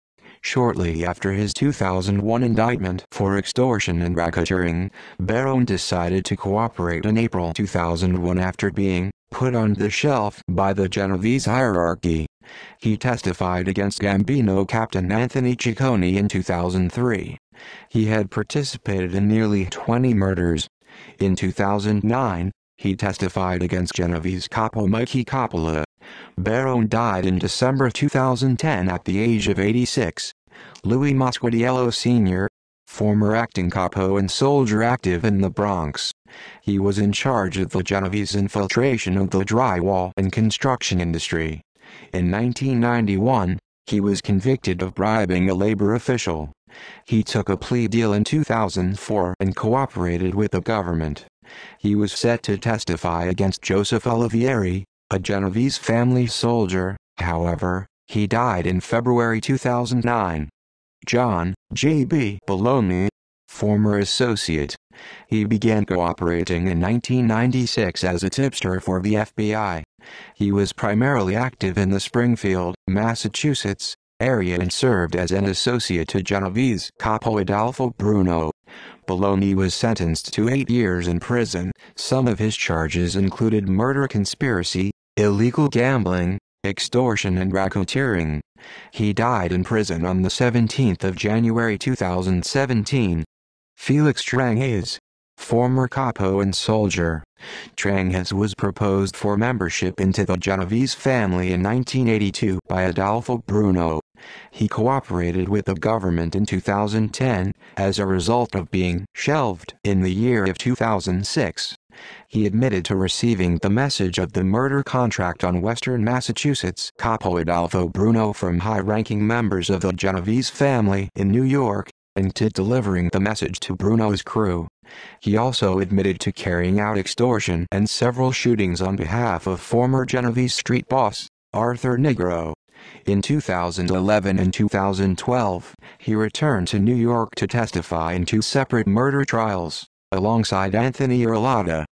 Shortly after his 2001 indictment for extortion and racketeering, Barone decided to cooperate in April 2001 after being put on the shelf by the Genovese hierarchy. He testified against Gambino captain Anthony Ciccone in 2003. He had participated in nearly 20 murders. In 2009, he testified against Genovese capo Mikey Coppola. Barone died in December 2010 at the age of 86. Louis Mosquediello Sr., former acting capo and soldier active in the Bronx, he was in charge of the Genovese infiltration of the drywall and construction industry. In 1991, he was convicted of bribing a labor official. He took a plea deal in 2004 and cooperated with the government. He was set to testify against Joseph Olivieri, a Genovese family soldier, however, he died in February 2009. John, J.B. Bologna, former associate. He began cooperating in 1996 as a tipster for the FBI. He was primarily active in the Springfield, Massachusetts area and served as an associate to Genovese capo Adolfo Bruno. Bologna was sentenced to eight years in prison. Some of his charges included murder conspiracy, illegal gambling, extortion and racketeering. He died in prison on the 17th of January 2017. Felix Trang is former capo and soldier. Trang was proposed for membership into the Genovese family in 1982 by Adolfo Bruno. He cooperated with the government in 2010, as a result of being shelved in the year of 2006. He admitted to receiving the message of the murder contract on Western Massachusetts capo Adolfo Bruno from high-ranking members of the Genovese family in New York into delivering the message to Bruno's crew. He also admitted to carrying out extortion and several shootings on behalf of former Genovese street boss, Arthur Negro. In 2011 and 2012, he returned to New York to testify in two separate murder trials, alongside Anthony Erlotta.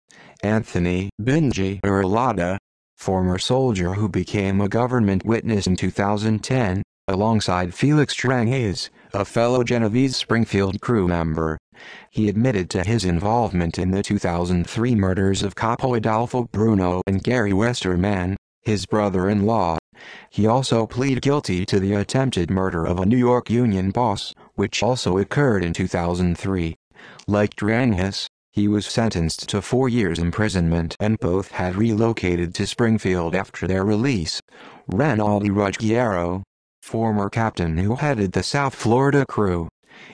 Anthony Benji Erlotta, former soldier who became a government witness in 2010, alongside Felix Tranges, a fellow Genovese Springfield crew member. He admitted to his involvement in the 2003 murders of Capo Adolfo Bruno and Gary Westerman, his brother-in-law. He also pleaded guilty to the attempted murder of a New York union boss, which also occurred in 2003. Like Dranghis, he was sentenced to four years imprisonment and both had relocated to Springfield after their release. Ranaldi Ruggiero, former captain who headed the South Florida crew.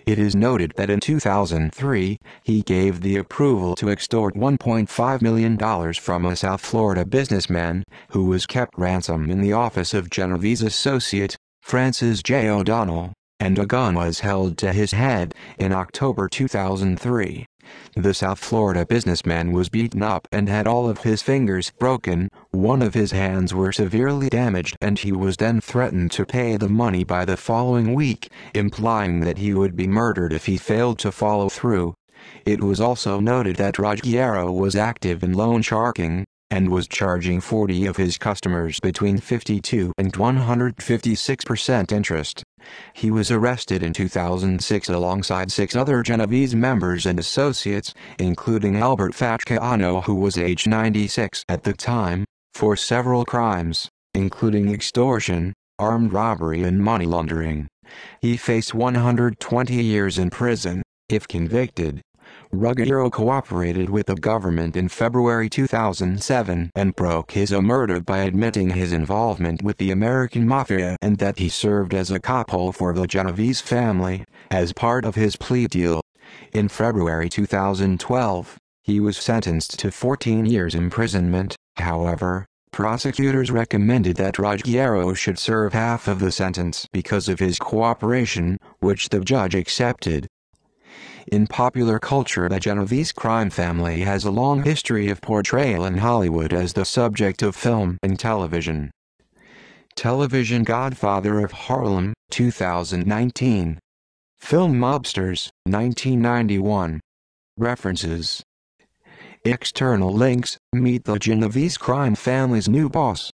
It is noted that in 2003, he gave the approval to extort $1.5 million from a South Florida businessman, who was kept ransom in the office of Genovese associate, Francis J. O'Donnell, and a gun was held to his head, in October 2003. The South Florida businessman was beaten up and had all of his fingers broken, one of his hands were severely damaged and he was then threatened to pay the money by the following week, implying that he would be murdered if he failed to follow through. It was also noted that Ruggiero was active in loan sharking, and was charging 40 of his customers between 52 and 156% interest. He was arrested in 2006 alongside six other Genovese members and associates, including Albert Facciano who was age 96 at the time, for several crimes, including extortion, armed robbery and money laundering. He faced 120 years in prison, if convicted, Ruggiero cooperated with the government in February 2007 and broke his murder by admitting his involvement with the American Mafia and that he served as a capo for the Genovese family, as part of his plea deal. In February 2012, he was sentenced to 14 years imprisonment, however, prosecutors recommended that Ruggiero should serve half of the sentence because of his cooperation, which the judge accepted. In popular culture the Genovese crime family has a long history of portrayal in Hollywood as the subject of film and television. Television Godfather of Harlem, 2019. Film Mobsters, 1991. References. External links, Meet the Genovese Crime Family's New Boss.